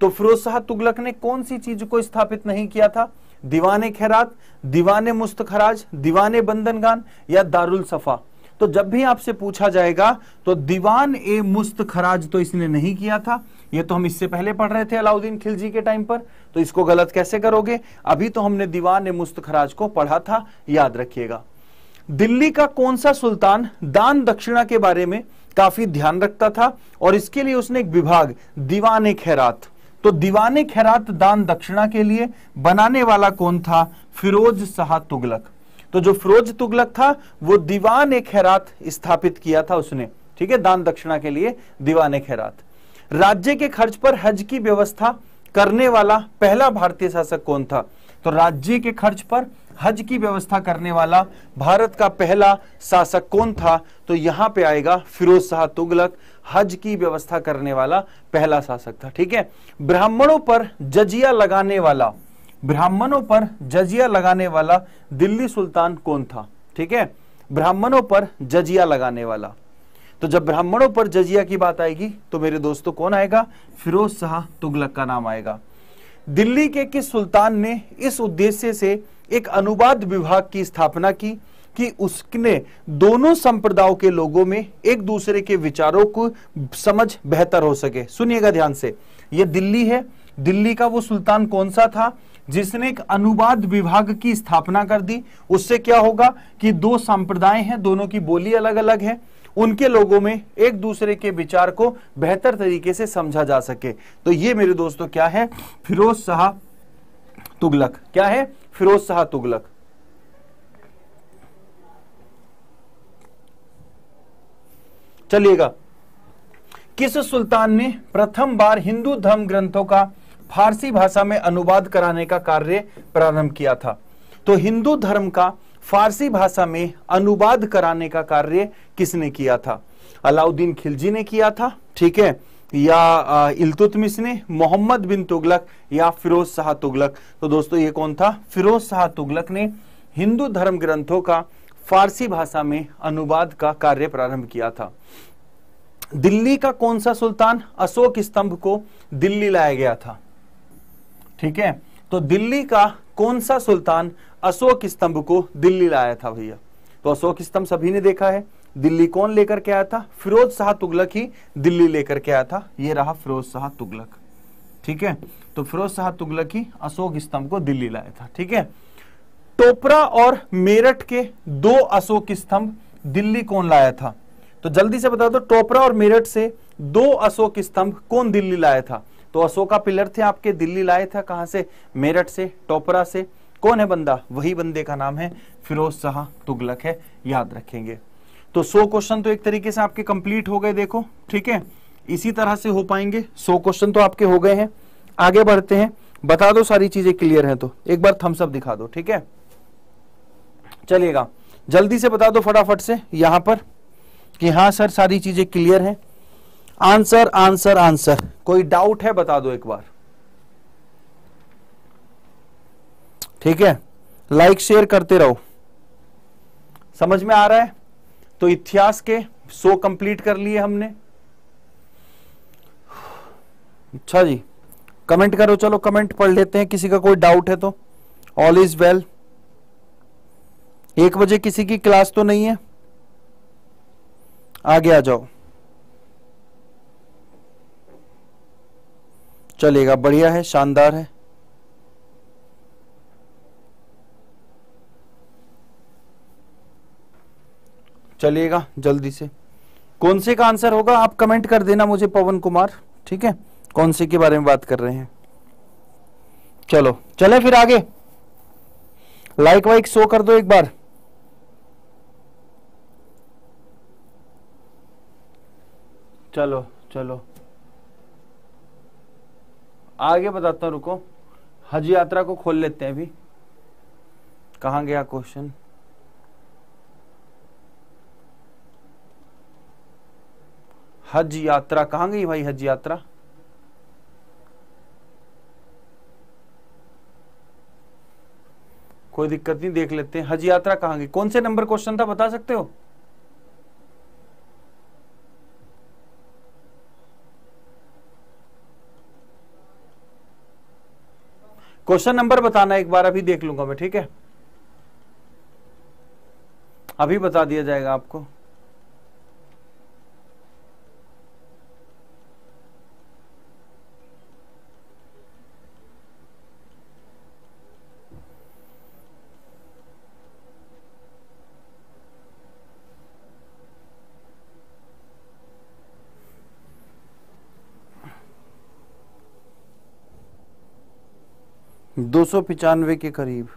तो फिरोज शाह तुगलक ने कौन सी चीज को स्थापित नहीं किया था दीवाने खैरात दीवाने मुस्तखराज दीवाने बंदनगान या दारुल सफा तो जब भी आपसे पूछा जाएगा तो दीवान ए मुस्त खराज तो इसने नहीं किया था ये तो हम इससे पहले पढ़ रहे थे अलाउद्दीन खिलजी के टाइम पर तो इसको गलत कैसे करोगे अभी तो हमने दीवान ए मुस्तखराज को पढ़ा था याद रखिएगा दिल्ली का कौन सा सुल्तान दान दक्षिणा के बारे में काफी ध्यान रखता था और इसके लिए उसने एक विभाग दीवान खैरात तो दीवान खैरात दान दक्षिणा के लिए बनाने वाला कौन था फिरोज शाह तुगलक तो जो फिरोज तुगलक था वो दीवान ए खैरात स्थापित किया था उसने ठीक है दान दक्षिणा के लिए दीवान खैरात राज्य के खर्च पर हज की व्यवस्था करने वाला पहला भारतीय शासक कौन था तो राज्य के खर्च पर हज की व्यवस्था करने वाला भारत का पहला शासक कौन था तो यहां पे आएगा फिरोज शाह तुगलक हज की व्यवस्था करने वाला पहला शासक था ठीक है ब्राह्मणों पर जजिया लगाने वाला ब्राह्मणों पर जजिया लगाने वाला दिल्ली सुल्तान कौन था ठीक है ब्राह्मणों पर जजिया लगाने वाला तो जब ब्राह्मणों पर जजिया की बात आएगी तो मेरे दोस्तों कौन आएगा फिरोज शाह तुगलक का नाम आएगा दिल्ली के किस सुल्तान ने इस उद्देश्य से एक अनुवाद विभाग की स्थापना की कि उसने दोनों संप्रदायों के लोगों में एक दूसरे के विचारों को समझ बेहतर हो सके सुनिएगा ध्यान से यह दिल्ली है दिल्ली का वो सुल्तान कौन सा था जिसने एक अनुवाद विभाग की स्थापना कर दी उससे क्या होगा कि दो संप्रदाय हैं दोनों की बोली अलग अलग है उनके लोगों में एक दूसरे के विचार को बेहतर तरीके से समझा जा सके तो ये मेरे दोस्तों क्या है फिरोज शाह तुगलक क्या है फिरोज शाह तुगलक चलिएगा किस सुल्तान ने प्रथम बार हिंदू धर्म ग्रंथों का फारसी भाषा में अनुवाद कराने का कार्य प्रारंभ किया था तो हिंदू धर्म का फारसी भाषा में अनुवाद कराने का कार्य किसने किया था अलाउद्दीन खिलजी ने किया था ठीक है या इलतुतमिस ने मोहम्मद बिन तुगलक या फिरोज शाह तुगलक तो दोस्तों ये कौन था फिरोज शाह तुगलक ने हिंदू धर्म ग्रंथों का फारसी भाषा में अनुवाद का कार्य प्रारंभ किया था दिल्ली का कौन सा सुल्तान अशोक स्तंभ को दिल्ली लाया गया था ठीक है तो दिल्ली का कौन सा सुल्तान अशोक स्तंभ को दिल्ली लाया था भैया तो अशोक स्तंभ सभी ने देखा है दिल्ली कौन लेकर के आया था फिरोज शाह तुगलक ही दिल्ली लेकर के आया था यह रहा फिरोज शाह तुगलक ठीक है तो फिरोज शाह तुगलक ही अशोक स्तंभ को दिल्ली लाया था ठीक है टोपरा और मेरठ के दो अशोक स्तंभ दिल्ली कौन लाया था तो जल्दी से बता दो टोपरा और मेरठ से दो अशोक स्तंभ कौन दिल्ली लाया था तो अशोका पिलर थे आपके दिल्ली लाए था कहां से मेरठ से टोपरा से कौन है बंदा वही बंदे का नाम है फिरोज शाह तुगलक है याद रखेंगे तो सो क्वेश्चन तो एक तरीके से आपके कंप्लीट हो गए देखो ठीक है इसी तरह से हो पाएंगे सो क्वेश्चन तो आपके हो गए हैं आगे बढ़ते हैं बता दो सारी चीजें क्लियर हैं तो एक बार थम्सअप दिखा दो ठीक है चलिएगा जल्दी से बता दो फटाफट से यहां पर कि हाँ सर सारी चीजें क्लियर हैं आंसर आंसर आंसर कोई डाउट है बता दो एक बार ठीक है लाइक शेयर करते रहो समझ में आ रहा है तो इतिहास के सो कंप्लीट कर लिए हमने अच्छा जी कमेंट करो चलो कमेंट पढ़ लेते हैं किसी का कोई डाउट है तो ऑल इज वेल एक बजे किसी की क्लास तो नहीं है आगे आ जाओ चलेगा बढ़िया है शानदार है चलिएगा जल्दी से कौन से का आंसर होगा आप कमेंट कर देना मुझे पवन कुमार ठीक है कौन से के बारे में बात कर रहे हैं चलो चले फिर आगे लाइक वाइक शो कर दो एक बार चलो चलो आगे बताता हूं रुको हज यात्रा को खोल लेते हैं अभी कहा गया क्वेश्चन हज यात्रा कहां गई भाई हज यात्रा कोई दिक्कत नहीं देख लेते हैं हज यात्रा कहां गई कौन से नंबर क्वेश्चन था बता सकते हो क्वेश्चन नंबर बताना एक बार अभी देख लूंगा मैं ठीक है अभी बता दिया जाएगा आपको दो सौ पिचानवे के करीब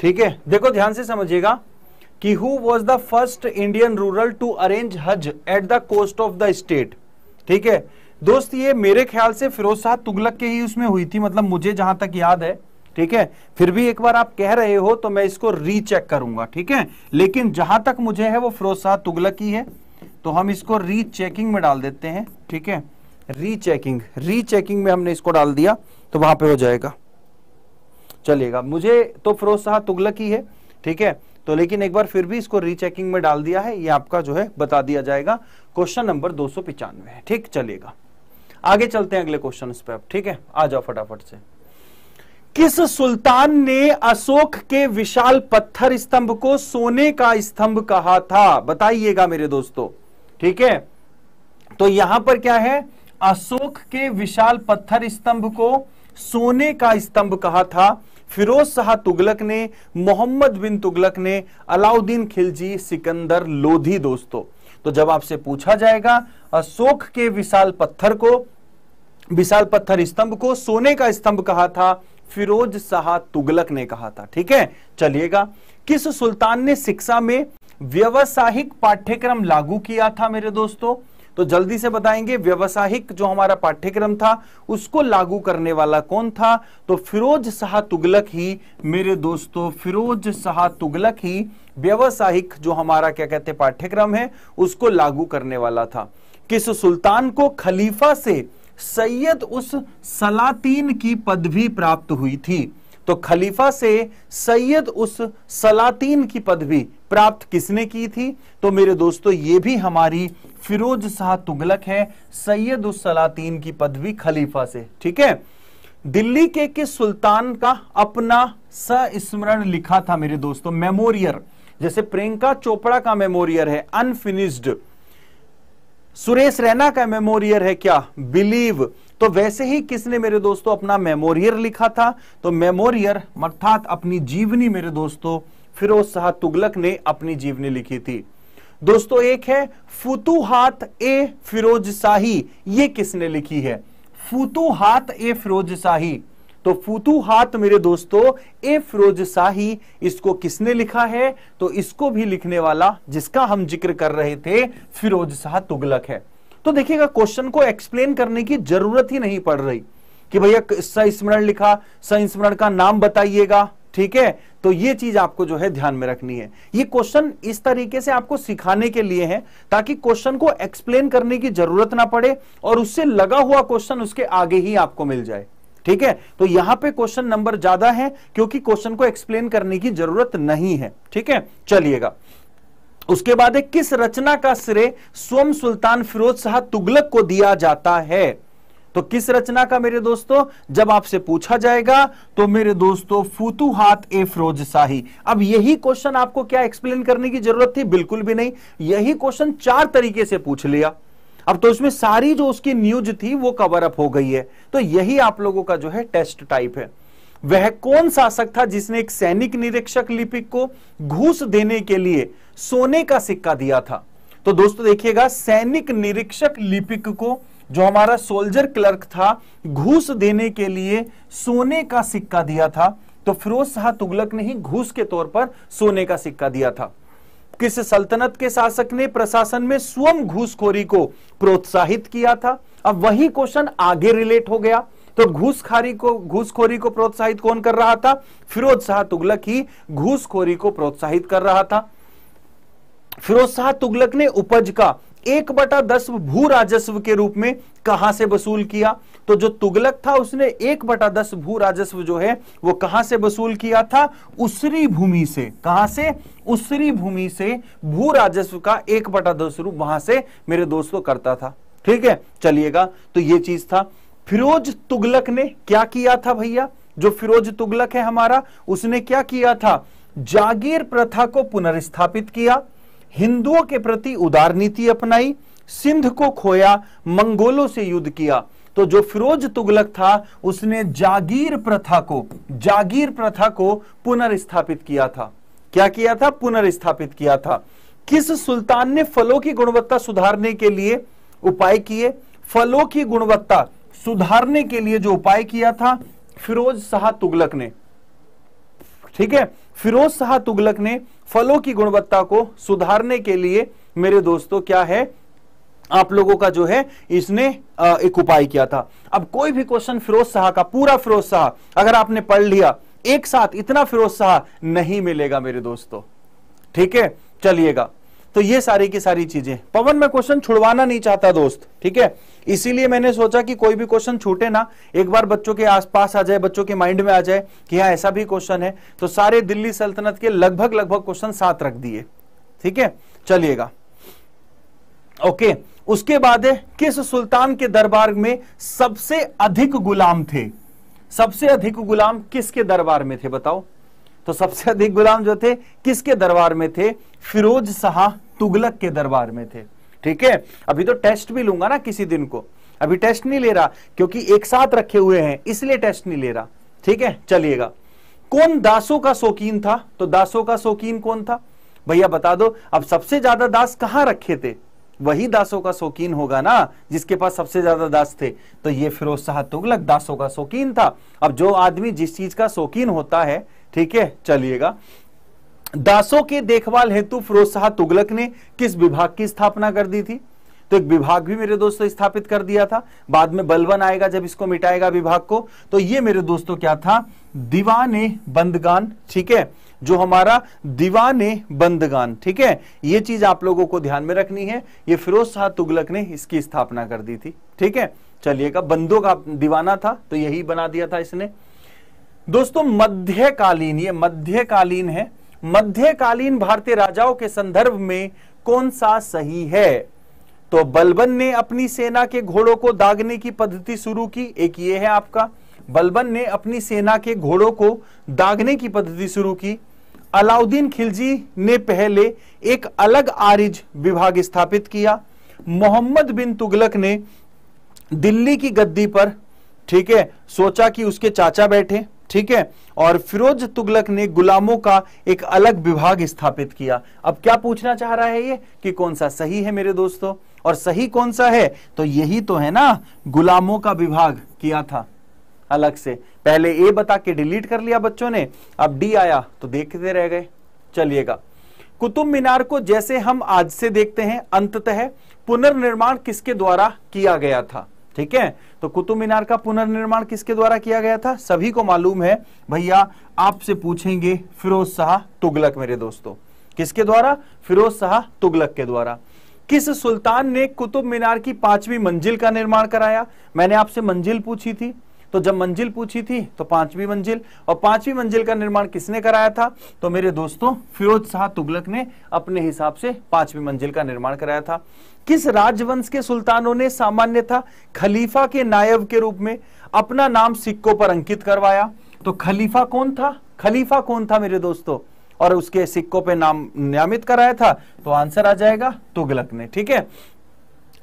ठीक है देखो ध्यान से समझिएगा कि who was the first Indian ruler to arrange Hajj at the cost of the state ठीक है दोस्त ये मेरे ख्याल से फिरोज शाह तुगलक के ही उसमें हुई थी मतलब मुझे जहां तक याद है ठीक है फिर भी एक बार आप कह रहे हो तो मैं इसको रीचेक करूंगा ठीक है लेकिन जहां तक मुझे है वो फिरोज शाह तुगलक ही है तो हम इसको रीचेकिंग में डाल देते हैं ठीक है रीचेकिंग रीचेकिंग में हमने इसको डाल दिया तो वहां पे हो जाएगा चलिएगा मुझे तो फिरोज शाह तुगलक ही है ठीक है तो लेकिन एक बार फिर भी इसको रीचेकिंग में डाल दिया है ये आपका जो है बता दिया जाएगा क्वेश्चन नंबर दो सौ पिचानवे है ठीक चलेगा आगे चलते हैं अगले क्वेश्चन पे अब ठीक है आ जाओ फटाफट से किस सुल्तान ने अशोक के विशाल पत्थर स्तंभ को सोने का स्तंभ कहा था बताइएगा मेरे दोस्तों ठीक है तो यहां पर क्या है अशोक के विशाल पत्थर स्तंभ को सोने का स्तंभ कहा था फिरोज शाह तुगलक ने मोहम्मद बिन तुगलक ने अलाउद्दीन खिलजी सिकंदर लोधी दोस्तों तो जब आपसे पूछा जाएगा अशोक के विशाल पत्थर को विशाल पत्थर स्तंभ को सोने का स्तंभ कहा था फिरोज शाह तुगलक ने कहा था ठीक है चलिएगा किस सुल्तान ने शिक्षा में व्यवसायिक पाठ्यक्रम लागू किया था मेरे दोस्तों तो जल्दी से बताएंगे व्यवसायिक जो हमारा पाठ्यक्रम था उसको लागू करने वाला कौन था तो फिरोज शाह तुगलक ही मेरे दोस्तों फिरोज शाह तुगलक ही व्यवसायिक जो हमारा क्या कहते पाठ्यक्रम है उसको लागू करने वाला था किस सुल्तान को खलीफा से सैयद उस सलातीन की पदवी प्राप्त हुई थी तो खलीफा से सैयद उस सलातीन की पदवी प्राप्त किसने की थी तो मेरे दोस्तों ये भी हमारी फिरोज शाह तुगलक है सैयद उस सलातीन की पदवी खलीफा से ठीक है दिल्ली के किस सुल्तान का अपना सस्मरण लिखा था मेरे दोस्तों मेमोरियल जैसे प्रियंका चोपड़ा का मेमोरियल है अनफिनिश्ड सुरेश रैना का मेमोरियल है क्या बिलीव तो वैसे ही किसने मेरे दोस्तों अपना मेमोरियर लिखा था तो मेमोरियर अर्थात अपनी जीवनी मेरे दोस्तों फिरोज शाह तुगलक ने अपनी जीवनी लिखी थी दोस्तों एक है फुतुहात ए फिरोज शाही ये किसने लिखी है फुतुहात ए फिरोज शाही तो फुतुहात मेरे दोस्तों ए फिरोज शाही इसको किसने लिखा है तो इसको भी लिखने वाला जिसका हम जिक्र कर रहे थे फिरोज शाह तुगलक है तो देखिएगा क्वेश्चन को एक्सप्लेन करने की जरूरत ही नहीं पड़ रही कि भैया संस्मरण लिखा संस्मरण का नाम बताइएगा ठीक है तो ये चीज आपको जो है ध्यान में रखनी है ये क्वेश्चन इस तरीके से आपको सिखाने के लिए है ताकि क्वेश्चन को एक्सप्लेन करने की जरूरत ना पड़े और उससे लगा हुआ क्वेश्चन उसके आगे ही आपको मिल जाए ठीक है तो यहां पे क्वेश्चन नंबर ज्यादा है क्योंकि क्वेश्चन को एक्सप्लेन करने की जरूरत नहीं है ठीक है चलिएगा उसके बाद एक किस रचना का श्रेय सोम सुल्तान फिरोज शाह तुगलक को दिया जाता है तो किस रचना का मेरे दोस्तों जब आपसे पूछा जाएगा तो मेरे दोस्तों फुतुहात ए फिरोज शाही अब यही क्वेश्चन आपको क्या एक्सप्लेन करने की जरूरत थी बिल्कुल भी नहीं यही क्वेश्चन चार तरीके से पूछ लिया अब तो इसमें सारी जो उसकी न्यूज थी वो कवर अप हो गई है तो यही आप लोगों का जो है टेस्ट टाइप है वह कौन शासक था जिसने एक सैनिक निरीक्षक लिपिक को घूस देने के लिए सोने का सिक्का दिया था तो दोस्तों देखिएगा सैनिक निरीक्षक लिपिक को जो हमारा सोल्जर क्लर्क था घूस देने के लिए सोने का सिक्का दिया था तो फिरोज शाह तुगलक ने ही घूस के तौर पर सोने का सिक्का दिया था किस सल्तनत के शासक ने प्रशासन में स्वयं घूसखोरी को प्रोत्साहित किया था अब वही क्वेश्चन आगे रिलेट हो गया तो घूसखारी को घूसखोरी को प्रोत्साहित कौन कर रहा था फिरोज शाह तुगलक ही घूसखोरी को प्रोत्साहित कर रहा था फिरोज शाह तुगलक ने उपज का एक बटा दस भू राजस्व के रूप में कहां से वसूल किया तो जो तुगलक था उसने एक बटा दस भू राजस्व जो है वो कहां से वसूल किया था उसरी भूमि से कहां से उसरी भूमि से भू राजस्व का एक बटा दस रूप वहां से मेरे दोस्तों करता था ठीक है चलिएगा तो ये चीज था फिरोज तुगलक ने क्या किया था भैया जो फिरोज तुगलक है हमारा उसने क्या किया था जागीर प्रथा को पुनर्स्थापित किया हिंदुओं के प्रति उदार नीति अपनाई सिंध को खोया मंगोलों से युद्ध किया तो जो फिरोज तुगलक था उसने जागीर प्रथा को जागीर प्रथा को पुनर्स्थापित किया था क्या किया था पुनर्स्थापित किया था किस सुल्तान ने फलों की गुणवत्ता सुधारने के लिए उपाय किए फलों की गुणवत्ता सुधारने के लिए जो उपाय किया था फिरोज शाह तुगलक ने ठीक है फिरोज शाह तुगलक ने फलों की गुणवत्ता को सुधारने के लिए मेरे दोस्तों क्या है आप लोगों का जो है इसने एक उपाय किया था अब कोई भी क्वेश्चन फिरोज शाह का पूरा फिरोज शाह अगर आपने पढ़ लिया एक साथ इतना फिरोज शाह नहीं मिलेगा मेरे दोस्तों ठीक है चलिएगा तो ये सारी की सारी चीजें पवन मैं क्वेश्चन छुड़वाना नहीं चाहता दोस्त ठीक है इसीलिए मैंने सोचा कि कोई भी क्वेश्चन छूटे ना एक बार बच्चों के आसपास आ जाए बच्चों के माइंड में आ जाए कि हाँ ऐसा भी क्वेश्चन है तो सारे दिल्ली सल्तनत के लगभग लगभग क्वेश्चन साथ रख दिए ठीक है चलिएगा ओके उसके बाद है किस सुल्तान के दरबार में सबसे अधिक गुलाम थे सबसे अधिक गुलाम किसके दरबार में थे बताओ तो सबसे अधिक गुलाम जो थे किसके दरबार में थे फिरोज शाह तुगलक के दरबार में थे ठीक है अभी तो टेस्ट भी लूंगा ना किसी दिन को अभी टेस्ट नहीं ले रहा क्योंकि एक साथ रखे हुए हैं इसलिए टेस्ट नहीं ले रहा ठीक है चलिएगा कौन दासों का शौकीन था तो दासों का शौकीन कौन था भैया बता दो अब सबसे ज्यादा दास कहां रखे थे वही दासों का शौकीन होगा ना जिसके पास सबसे ज्यादा दास थे तो ये फिरोज शाह तुगलक दासों का शौकीन था अब जो आदमी जिस चीज का शौकीन होता है ठीक है चलिएगा दासों के देखभाल हेतु फिरोज शाह तुगलक ने किस विभाग की स्थापना कर दी थी तो एक विभाग भी मेरे दोस्तों स्थापित कर दिया था बाद में बलबन आएगा जब इसको मिटाएगा विभाग को तो ये मेरे दोस्तों क्या था दीवान बंदगान ठीक है जो हमारा दीवान बंदगान ठीक है ये चीज आप लोगों को ध्यान में रखनी है ये फिरोज शाह तुगलक ने इसकी स्थापना कर दी थी ठीक है चलिएगा बंदों का दीवाना था तो यही बना दिया था इसने दोस्तों मध्यकालीन ये मध्यकालीन है मध्यकालीन भारतीय राजाओं के संदर्भ में कौन सा सही है तो बलबन ने अपनी सेना के घोड़ों को दागने की पद्धति शुरू की एक ये है आपका बलबन ने अपनी सेना के घोड़ों को दागने की पद्धति शुरू की अलाउद्दीन खिलजी ने पहले एक अलग आरिज विभाग स्थापित किया मोहम्मद बिन तुगलक ने दिल्ली की गद्दी पर ठीक है सोचा कि उसके चाचा बैठे ठीक है और फिरोज तुगलक ने गुलामों का एक अलग विभाग स्थापित किया अब क्या पूछना चाह रहा है ये कि कौन सा सही है मेरे दोस्तों और सही कौन सा है तो यही तो है ना गुलामों का विभाग किया था अलग से पहले ए बता के डिलीट कर लिया बच्चों ने अब डी आया तो देखते रह गए चलिएगा कुतुब मीनार को जैसे हम आज से देखते हैं अंततः है, पुनर्निर्माण किसके द्वारा किया गया था ठीक है तो कुतुब मीनार का पुनर्निर्माण किसके द्वारा किया गया था सभी को मालूम है भैया आपसे पूछेंगे फिरोज शाह तुगलक मेरे दोस्तों किसके द्वारा फिरोज शाह तुगलक के द्वारा किस सुल्तान ने कुतुब मीनार की पांचवी मंजिल का निर्माण कराया मैंने आपसे मंजिल पूछी थी तो जब मंजिल पूछी थी तो पांचवी मंजिल और पांचवी मंजिल का निर्माण किसने कराया था तो मेरे दोस्तों फिरोज शाह तुगलक ने अपने हिसाब से पांचवी मंजिल का निर्माण कराया था किस राजवंश के सुल्तानों ने था खलीफा के नायब के रूप में अपना नाम सिक्कों पर अंकित करवाया तो खलीफा कौन था खलीफा कौन था मेरे दोस्तों और उसके सिक्कों पे नाम नियमित कराया था तो आंसर आ जाएगा तुगलक ने ठीक है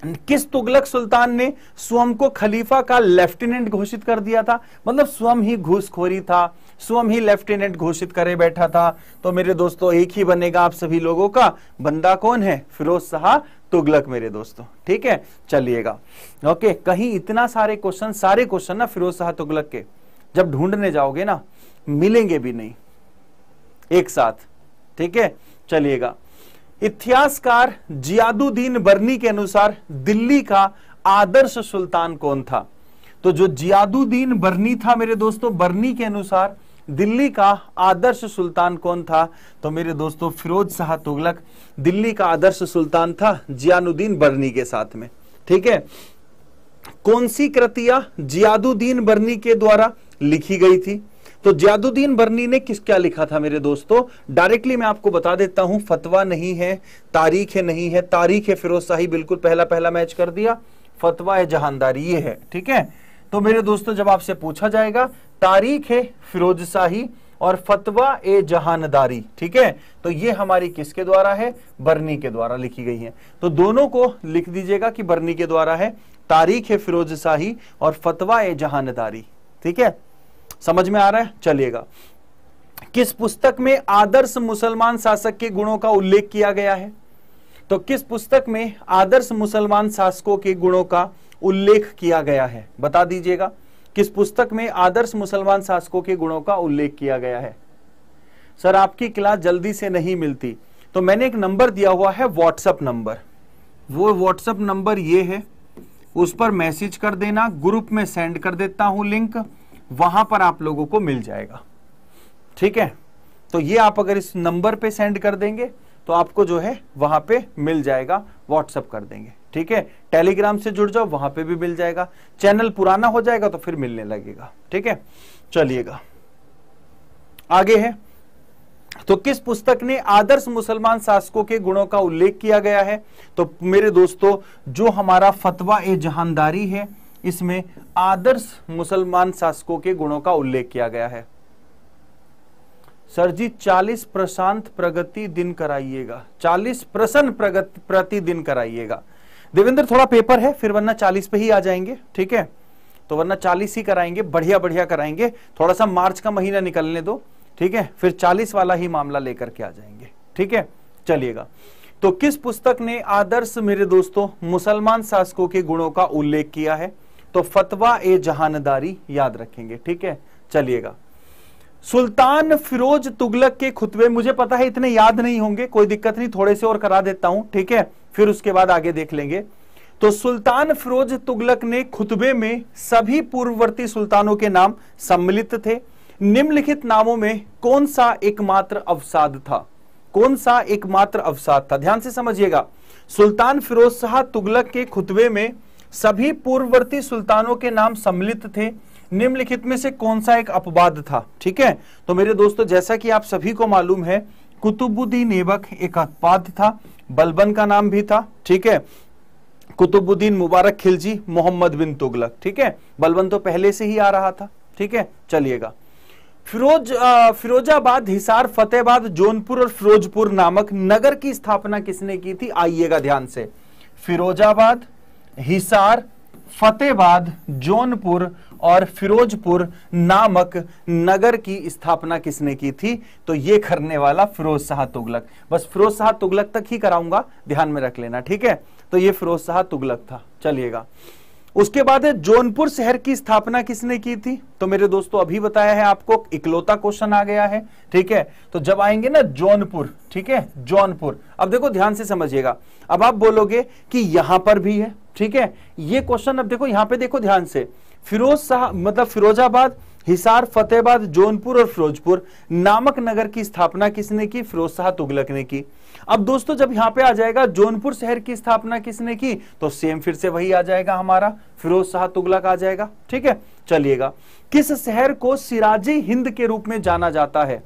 किस तुगलक सुल्तान ने स्वयं को खलीफा का लेफ्टिनेंट घोषित कर दिया था मतलब स्वयं ही घूसखोरी था स्वयं ही लेफ्टिनेंट घोषित करे बैठा था तो मेरे दोस्तों एक ही बनेगा आप सभी लोगों का बंदा कौन है फिरोज शाह तुगलक मेरे दोस्तों ठीक है चलिएगा ओके कहीं इतना सारे क्वेश्चन सारे क्वेश्चन ना फिरोज शाह तुगलक के जब ढूंढने जाओगे ना मिलेंगे भी नहीं एक साथ ठीक है चलिएगा इतिहासकार जियादुद्दीन बर्नी के अनुसार दिल्ली का आदर्श सुल्तान कौन था तो जो जियादुद्दीन बर्नी था मेरे दोस्तों बर्नी के अनुसार दिल्ली का आदर्श सुल्तान कौन था तो मेरे दोस्तों फिरोज शाह तुगलक दिल्ली का आदर्श सुल्तान था जियानुद्दीन बर्नी के साथ में ठीक है कौन सी कृतियां जियादुद्दीन बर्नी के द्वारा लिखी गई थी तो जियादुद्दीन बर्नी ने किस क्या लिखा था मेरे दोस्तों डायरेक्टली मैं आपको बता देता हूं फतवा नहीं है तारीख है नहीं है तारीख है फिरोज शाही बिल्कुल पहला पहला मैच कर दिया फतवा है जहानदारी ये है ठीक है तो मेरे दोस्तों जब आपसे पूछा जाएगा तारीख है फिरोज शाही और फतवा ए जहानदारी ठीक है तो ये हमारी किसके द्वारा है बर्नी के द्वारा लिखी गई है तो दोनों को लिख दीजिएगा कि बर्नी के द्वारा है तारीख है फिरोज शाही और फतवा ए जहानदारी ठीक है समझ में आ रहा है चलिएगा किस पुस्तक में आदर्श मुसलमान शासक के गुणों का उल्लेख किया गया है तो किस पुस्तक में आदर्श मुसलमान शासकों के गुणों का उल्लेख किया गया है बता दीजिएगा किस पुस्तक में आदर्श मुसलमान शासकों के गुणों का उल्लेख किया गया है सर आपकी क्लास जल्दी से नहीं मिलती तो मैंने एक नंबर दिया हुआ है व्हाट्सएप नंबर वो व्हाट्सएप नंबर ये है उस पर मैसेज कर देना ग्रुप में सेंड कर देता हूं लिंक वहां पर आप लोगों को मिल जाएगा ठीक है तो ये आप अगर इस नंबर पे सेंड कर देंगे तो आपको जो है वहां पे मिल जाएगा व्हाट्सअप कर देंगे ठीक है टेलीग्राम से जुड़ जाओ वहां पे भी मिल जाएगा चैनल पुराना हो जाएगा तो फिर मिलने लगेगा ठीक है चलिएगा आगे है तो किस पुस्तक ने आदर्श मुसलमान शासकों के गुणों का उल्लेख किया गया है तो मेरे दोस्तों जो हमारा फतवा ए जहानदारी है इसमें आदर्श मुसलमान शासकों के गुणों का उल्लेख किया गया है सर जी चालीस प्रशांत प्रगति दिन कराइएगा चालीस प्रसन्न प्रगति प्रतिदिन कराइएगा देवेंद्र थोड़ा पेपर है फिर वरना चालीस पे ही आ जाएंगे ठीक है तो वरना चालीस ही कराएंगे बढ़िया बढ़िया कराएंगे थोड़ा सा मार्च का महीना निकलने दो ठीक है फिर चालीस वाला ही मामला लेकर के आ जाएंगे ठीक है चलिएगा तो किस पुस्तक ने आदर्श मेरे दोस्तों मुसलमान शासकों के गुणों का उल्लेख किया है तो फतवा ए जहानदारी याद रखेंगे ठीक है चलिएगा सुल्तान फिरोज तुगलक के खुतबे मुझे पता है इतने याद नहीं होंगे कोई दिक्कत नहीं थोड़े से और करा देता हूं ठीक है फिर उसके बाद आगे देख लेंगे तो सुल्तान फिरोज तुगलक ने खुतबे में सभी पूर्ववर्ती सुल्तानों के नाम सम्मिलित थे निम्नलिखित नामों में कौन सा एकमात्र अवसाद था कौन सा एकमात्र अवसाद था ध्यान से समझिएगा सुल्तान फिरोज शाह तुगलक के खुतबे में सभी पूर्ववर्ती सुल्तानों के नाम सम्मिलित थे निम्नलिखित में से कौन सा एक अपवाद था ठीक है तो मेरे दोस्तों जैसा कि आप सभी को मालूम है कुतुबुद्दीन ऐबक एक अपवाद था बलबन का नाम भी था ठीक है कुतुबुद्दीन मुबारक खिलजी मोहम्मद बिन तुगलक ठीक है बलबन तो पहले से ही आ रहा था ठीक है चलिएगा फिरोज फिरोजाबाद हिसार फतेहबाद जौनपुर और फिरोजपुर नामक नगर की स्थापना किसने की थी आइएगा ध्यान से फिरोजाबाद हिसार फतेहबाद जौनपुर और फिरोजपुर नामक नगर की स्थापना किसने की थी तो यह करने वाला फिरोज शाह तुगलक बस फिरोज शाह तुगलक तक ही कराऊंगा ध्यान में रख लेना ठीक है तो यह फिरोज शाह तुगलक था चलिएगा उसके बाद है जौनपुर शहर की स्थापना किसने की थी तो मेरे दोस्तों अभी बताया है आपको इकलौता क्वेश्चन आ गया है ठीक है तो जब आएंगे ना जौनपुर ठीक है जौनपुर अब देखो ध्यान से समझिएगा अब आप बोलोगे कि यहां पर भी है ठीक है ये क्वेश्चन अब देखो यहां पे देखो ध्यान से फिरोज शाह मतलब फिरोजाबाद हिसार फतेहबाद जौनपुर और फिरोजपुर नामक नगर की स्थापना किसने की फिरोज शाह तुगलक ने की अब दोस्तों जब यहां पे आ जाएगा जौनपुर शहर की स्थापना किसने की तो सेम फिर से वही आ जाएगा हमारा फिरोज शाह तुगलक आ जाएगा ठीक है चलिएगा किस शहर को सिराजी हिंद के रूप में जाना जाता है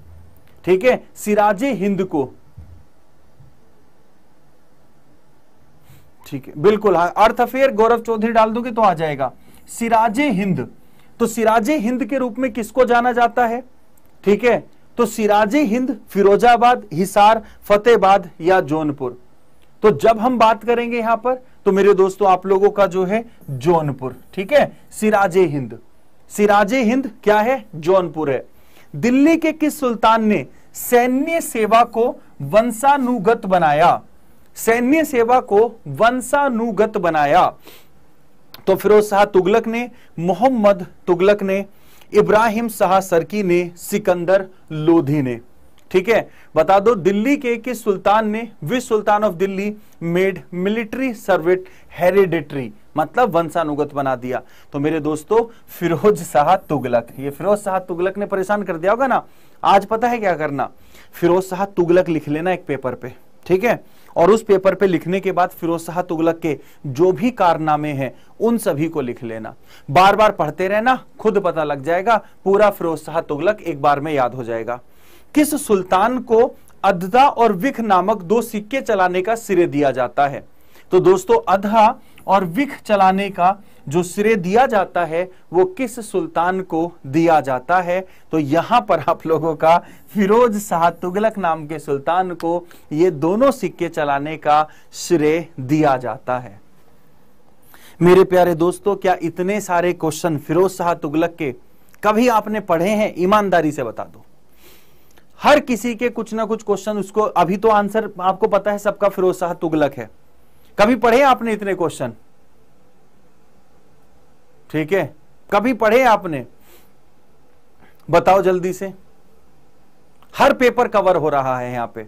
ठीक है सिराजी हिंद को ठीक है बिल्कुल हाँ अर्थ अफेयर गौरव चौधरी डाल दोगे तो आ जाएगा सिराजे हिंद तो सिराजे हिंद के रूप में किसको जाना जाता है ठीक है तो सिराजे हिंद फिरोजाबाद हिसार फतेहबाद या जौनपुर तो जब हम बात करेंगे यहां पर तो मेरे दोस्तों आप लोगों का जो है जौनपुर ठीक है सिराजे हिंद सिराजे हिंद क्या है जौनपुर है दिल्ली के किस सुल्तान ने सैन्य सेवा को वंशानुगत बनाया सैन्य सेवा को वंशानुगत बनाया तो फिरोज शाह तुगलक ने मोहम्मद तुगलक ने इब्राहिम शाह सरकी ने सिकंदर लोधी ने ठीक है बता दो दिल्ली के किस सुल्तान ने which sultan of Delhi made military service hereditary मतलब वंशानुगत बना दिया तो मेरे दोस्तों फिरोज शाह तुगलक ये फिरोज शाह तुगलक ने परेशान कर दिया होगा ना आज पता है क्या करना फिरोज शाह तुगलक लिख लेना एक पेपर पे ठीक है और उस पेपर पे लिखने के बाद फिरोज शाह तुगलक के जो भी कारनामे हैं उन सभी को लिख लेना बार बार पढ़ते रहना खुद पता लग जाएगा पूरा फिरोज शाह तुगलक एक बार में याद हो जाएगा किस सुल्तान को अधदा और विख नामक दो सिक्के चलाने का सिरे दिया जाता है तो दोस्तों अधहा और विख चलाने का जो श्रेय दिया जाता है वो किस सुल्तान को दिया जाता है तो यहां पर आप लोगों का फिरोज शाह तुगलक नाम के सुल्तान को ये दोनों सिक्के चलाने का श्रेय दिया जाता है मेरे प्यारे दोस्तों क्या इतने सारे क्वेश्चन फिरोज शाह तुगलक के कभी आपने पढ़े हैं ईमानदारी से बता दो हर किसी के कुछ ना कुछ क्वेश्चन उसको अभी तो आंसर आपको पता है सबका फिरोज शाह तुगलक है कभी पढ़े आपने इतने क्वेश्चन ठीक है कभी पढ़े आपने बताओ जल्दी से हर पेपर कवर हो रहा है यहां पे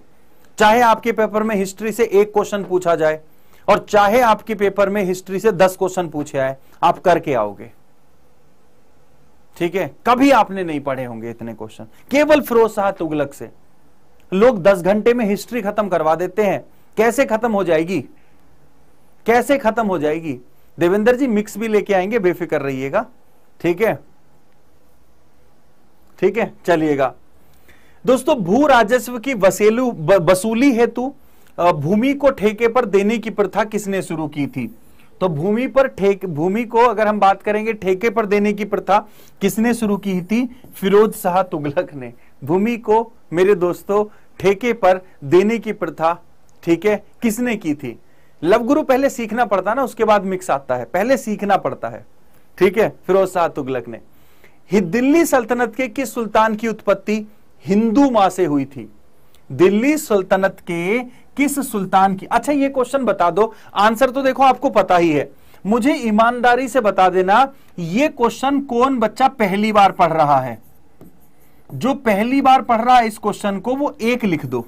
चाहे आपके पेपर में हिस्ट्री से एक क्वेश्चन पूछा जाए और चाहे आपके पेपर में हिस्ट्री से दस क्वेश्चन पूछे आए आप करके आओगे ठीक है कभी आपने नहीं पढ़े होंगे इतने क्वेश्चन केवल फिरोज शाह तुगलक से लोग दस घंटे में हिस्ट्री खत्म करवा देते हैं कैसे खत्म हो जाएगी कैसे खत्म हो जाएगी देवेंद्र जी मिक्स भी लेके आएंगे बेफिक्र रहिएगा ठीक है ठीक है चलिएगा दोस्तों भू राजस्व की वसेलू वसूली हेतु भूमि को ठेके पर देने की प्रथा किसने शुरू की थी तो भूमि पर ठेक भूमि को अगर हम बात करेंगे ठेके पर देने की प्रथा किसने शुरू की थी फिरोज शाह तुगलक ने भूमि को मेरे दोस्तों ठेके पर देने की प्रथा ठीक है किसने की थी लव गुरु पहले सीखना पड़ता ना उसके बाद मिक्स आता है पहले सीखना पड़ता है ठीक है फिरोज शाह तुगलक ने दिल्ली सल्तनत के किस सुल्तान की उत्पत्ति हिंदू मां से हुई थी दिल्ली सल्तनत के किस सुल्तान की अच्छा ये क्वेश्चन बता दो आंसर तो देखो आपको पता ही है मुझे ईमानदारी से बता देना यह क्वेश्चन कौन बच्चा पहली बार पढ़ रहा है जो पहली बार पढ़ रहा है इस क्वेश्चन को वो एक लिख दो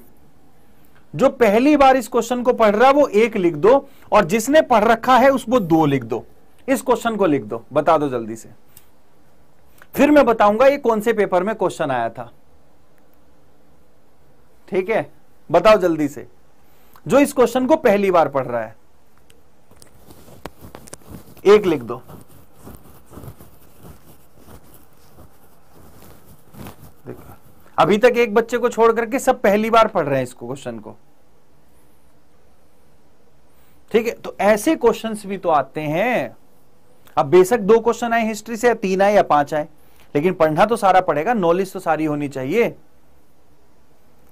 जो पहली बार इस क्वेश्चन को पढ़ रहा है वो एक लिख दो और जिसने पढ़ रखा है उसको दो लिख दो इस क्वेश्चन को लिख दो बता दो जल्दी से फिर मैं बताऊंगा ये कौन से पेपर में क्वेश्चन आया था ठीक है बताओ जल्दी से जो इस क्वेश्चन को पहली बार पढ़ रहा है एक लिख दो अभी तक एक बच्चे को छोड़ करके सब पहली बार पढ़ रहे हैं इसको क्वेश्चन को ठीक है तो ऐसे क्वेश्चंस भी तो आते हैं अब बेशक दो क्वेश्चन आए हिस्ट्री से या तीन आए या पांच आए लेकिन पढ़ना तो सारा पड़ेगा नॉलेज तो सारी होनी चाहिए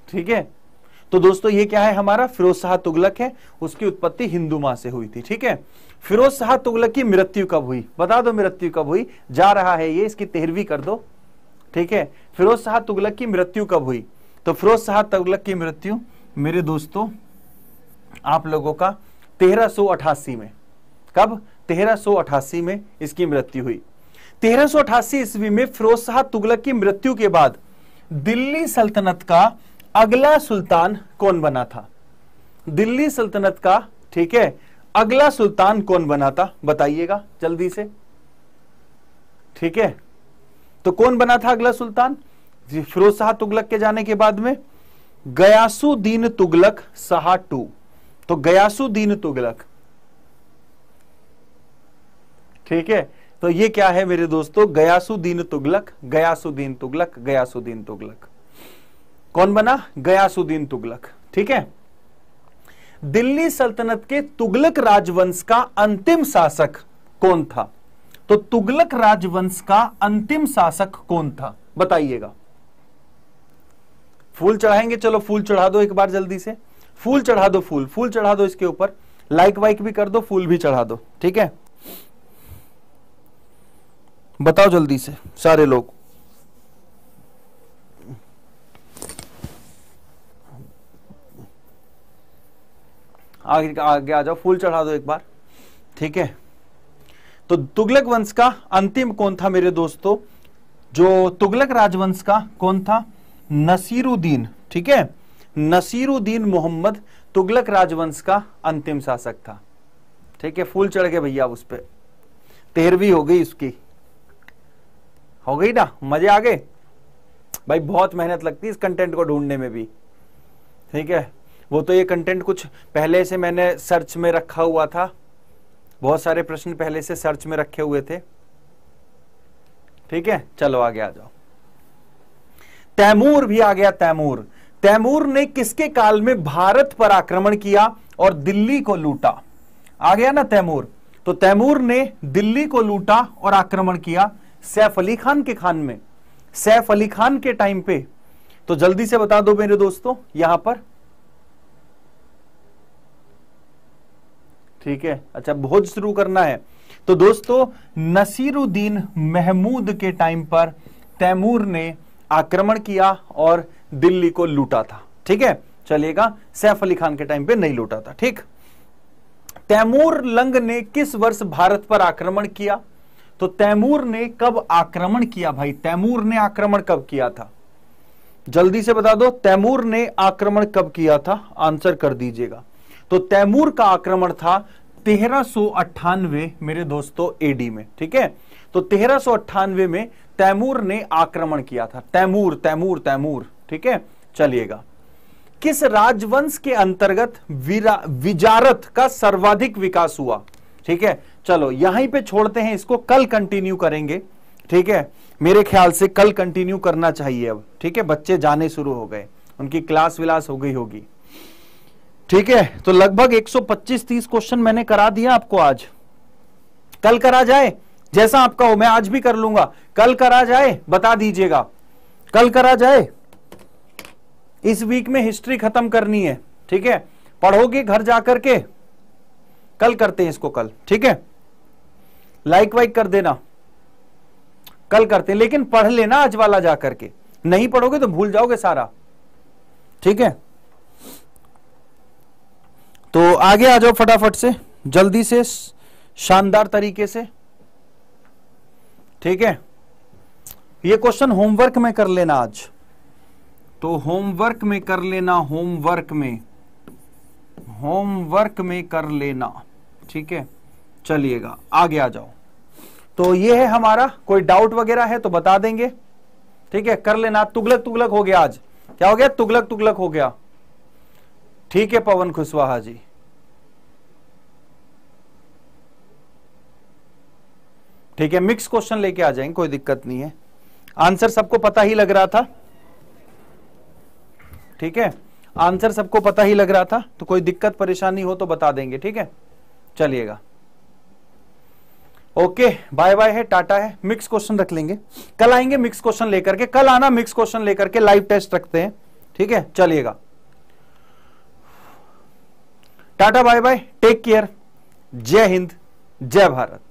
ठीक है तो दोस्तों ये क्या है हमारा फिरोज शाह तुगलक है उसकी उत्पत्ति हिंदू मां से हुई थी ठीक है फिरोज शाह तुगलक की मृत्यु कब हुई बता दो मृत्यु कब हुई जा रहा है ये इसकी तेरहवीं कर दो ठीक है फिरोज शाह तुगलक की मृत्यु कब हुई तो फिरोज शाह तुगलक की मृत्यु मेरे दोस्तों आप लोगों का तेरह में कब तेरह में इसकी मृत्यु हुई तेरह ईस्वी में फिरोज शाह तुगलक की मृत्यु के बाद दिल्ली सल्तनत का अगला सुल्तान कौन बना था दिल्ली सल्तनत का ठीक है अगला सुल्तान कौन बना था बताइएगा जल्दी से ठीक है तो कौन बना था अगला सुल्तान फिरोज शाह तुगलक के जाने के बाद में गयासुद्दीन तुगलक शाह टू तो गयासुद्दीन तुगलक ठीक है तो ये क्या है मेरे दोस्तों गयासुद्दीन तुगलक गयासुद्दीन तुगलक गयासुद्दीन तुगलक कौन बना गयासुद्दीन तुगलक ठीक है दिल्ली सल्तनत के तुगलक राजवंश का अंतिम शासक कौन था तो तुगलक राजवंश का अंतिम शासक कौन था बताइएगा फूल चढ़ाएंगे चलो फूल चढ़ा दो एक बार जल्दी से फूल चढ़ा दो फूल फूल चढ़ा दो इसके ऊपर लाइक वाइक भी कर दो फूल भी चढ़ा दो ठीक है बताओ जल्दी से सारे लोग आगे आगे आ जाओ फूल चढ़ा दो एक बार ठीक है तो तुगलक वंश का अंतिम कौन था मेरे दोस्तों जो तुगलक राजवंश का कौन था नसीरुद्दीन ठीक है नसीरुद्दीन मोहम्मद तुगलक राजवंश का अंतिम शासक था ठीक है फूल चढ़ के भैया उस पर तेरहवीं हो गई उसकी हो गई ना मजे आ गए भाई बहुत मेहनत लगती है इस कंटेंट को ढूंढने में भी ठीक है वो तो ये कंटेंट कुछ पहले से मैंने सर्च में रखा हुआ था बहुत सारे प्रश्न पहले से सर्च में रखे हुए थे ठीक है चलो आगे आ जाओ तैमूर भी आ गया तैमूर तैमूर ने किसके काल में भारत पर आक्रमण किया और दिल्ली को लूटा आ गया ना तैमूर तो तैमूर ने दिल्ली को लूटा और आक्रमण किया सैफ अली खान के खान में सैफ अली खान के टाइम पे तो जल्दी से बता दो मेरे दोस्तों यहां पर ठीक है अच्छा भोज शुरू करना है तो दोस्तों नसीरुद्दीन महमूद के टाइम पर तैमूर ने आक्रमण किया और दिल्ली को लूटा था ठीक है चलिएगा सैफ अली खान के टाइम पे नहीं लूटा था ठीक तैमूर लंग ने किस वर्ष भारत पर आक्रमण किया तो तैमूर ने कब आक्रमण किया भाई तैमूर ने आक्रमण कब किया था जल्दी से बता दो तैमूर ने आक्रमण कब किया था आंसर कर दीजिएगा तो तैमूर का आक्रमण था तेरह मेरे दोस्तों एडी में ठीक है तो तेरह में तैमूर ने आक्रमण किया था तैमूर तैमूर तैमूर ठीक है चलिएगा किस राजवंश के अंतर्गत विजारत का सर्वाधिक विकास हुआ ठीक है चलो यहीं पे छोड़ते हैं इसको कल कंटिन्यू करेंगे ठीक है मेरे ख्याल से कल कंटिन्यू करना चाहिए अब ठीक है बच्चे जाने शुरू हो गए उनकी क्लास विलास हो गई होगी ठीक है तो लगभग 125-30 क्वेश्चन मैंने करा दिया आपको आज कल करा जाए जैसा आपका हो मैं आज भी कर लूंगा कल करा जाए बता दीजिएगा कल करा जाए इस वीक में हिस्ट्री खत्म करनी है ठीक है पढ़ोगे घर जाकर के कल करते हैं इसको कल ठीक है लाइक वाइक कर देना कल करते हैं लेकिन पढ़ लेना आज वाला जाकर के नहीं पढ़ोगे तो भूल जाओगे सारा ठीक है तो आगे आ जाओ फटाफट से जल्दी से शानदार तरीके से ठीक है ये क्वेश्चन होमवर्क में कर लेना आज तो होमवर्क में कर लेना होमवर्क में होमवर्क में कर लेना ठीक है चलिएगा आगे आ जाओ तो ये है हमारा कोई डाउट वगैरह है तो बता देंगे ठीक है कर लेना तुगलक तुगलक हो गया आज क्या हो गया तुगलक तुगलक हो गया ठीक है पवन खुशवाहा जी ठीक है मिक्स क्वेश्चन लेके आ जाएंगे कोई दिक्कत नहीं है आंसर सबको पता ही लग रहा था ठीक है आंसर सबको पता ही लग रहा था तो कोई दिक्कत परेशानी हो तो बता देंगे ठीक है चलिएगा ओके बाय बाय है टाटा है मिक्स क्वेश्चन रख लेंगे कल आएंगे मिक्स क्वेश्चन लेकर के कल आना मिक्स क्वेश्चन लेकर के लाइव टेस्ट रखते हैं ठीक है चलिएगा tata bye bye take care जय हिंद जय भारत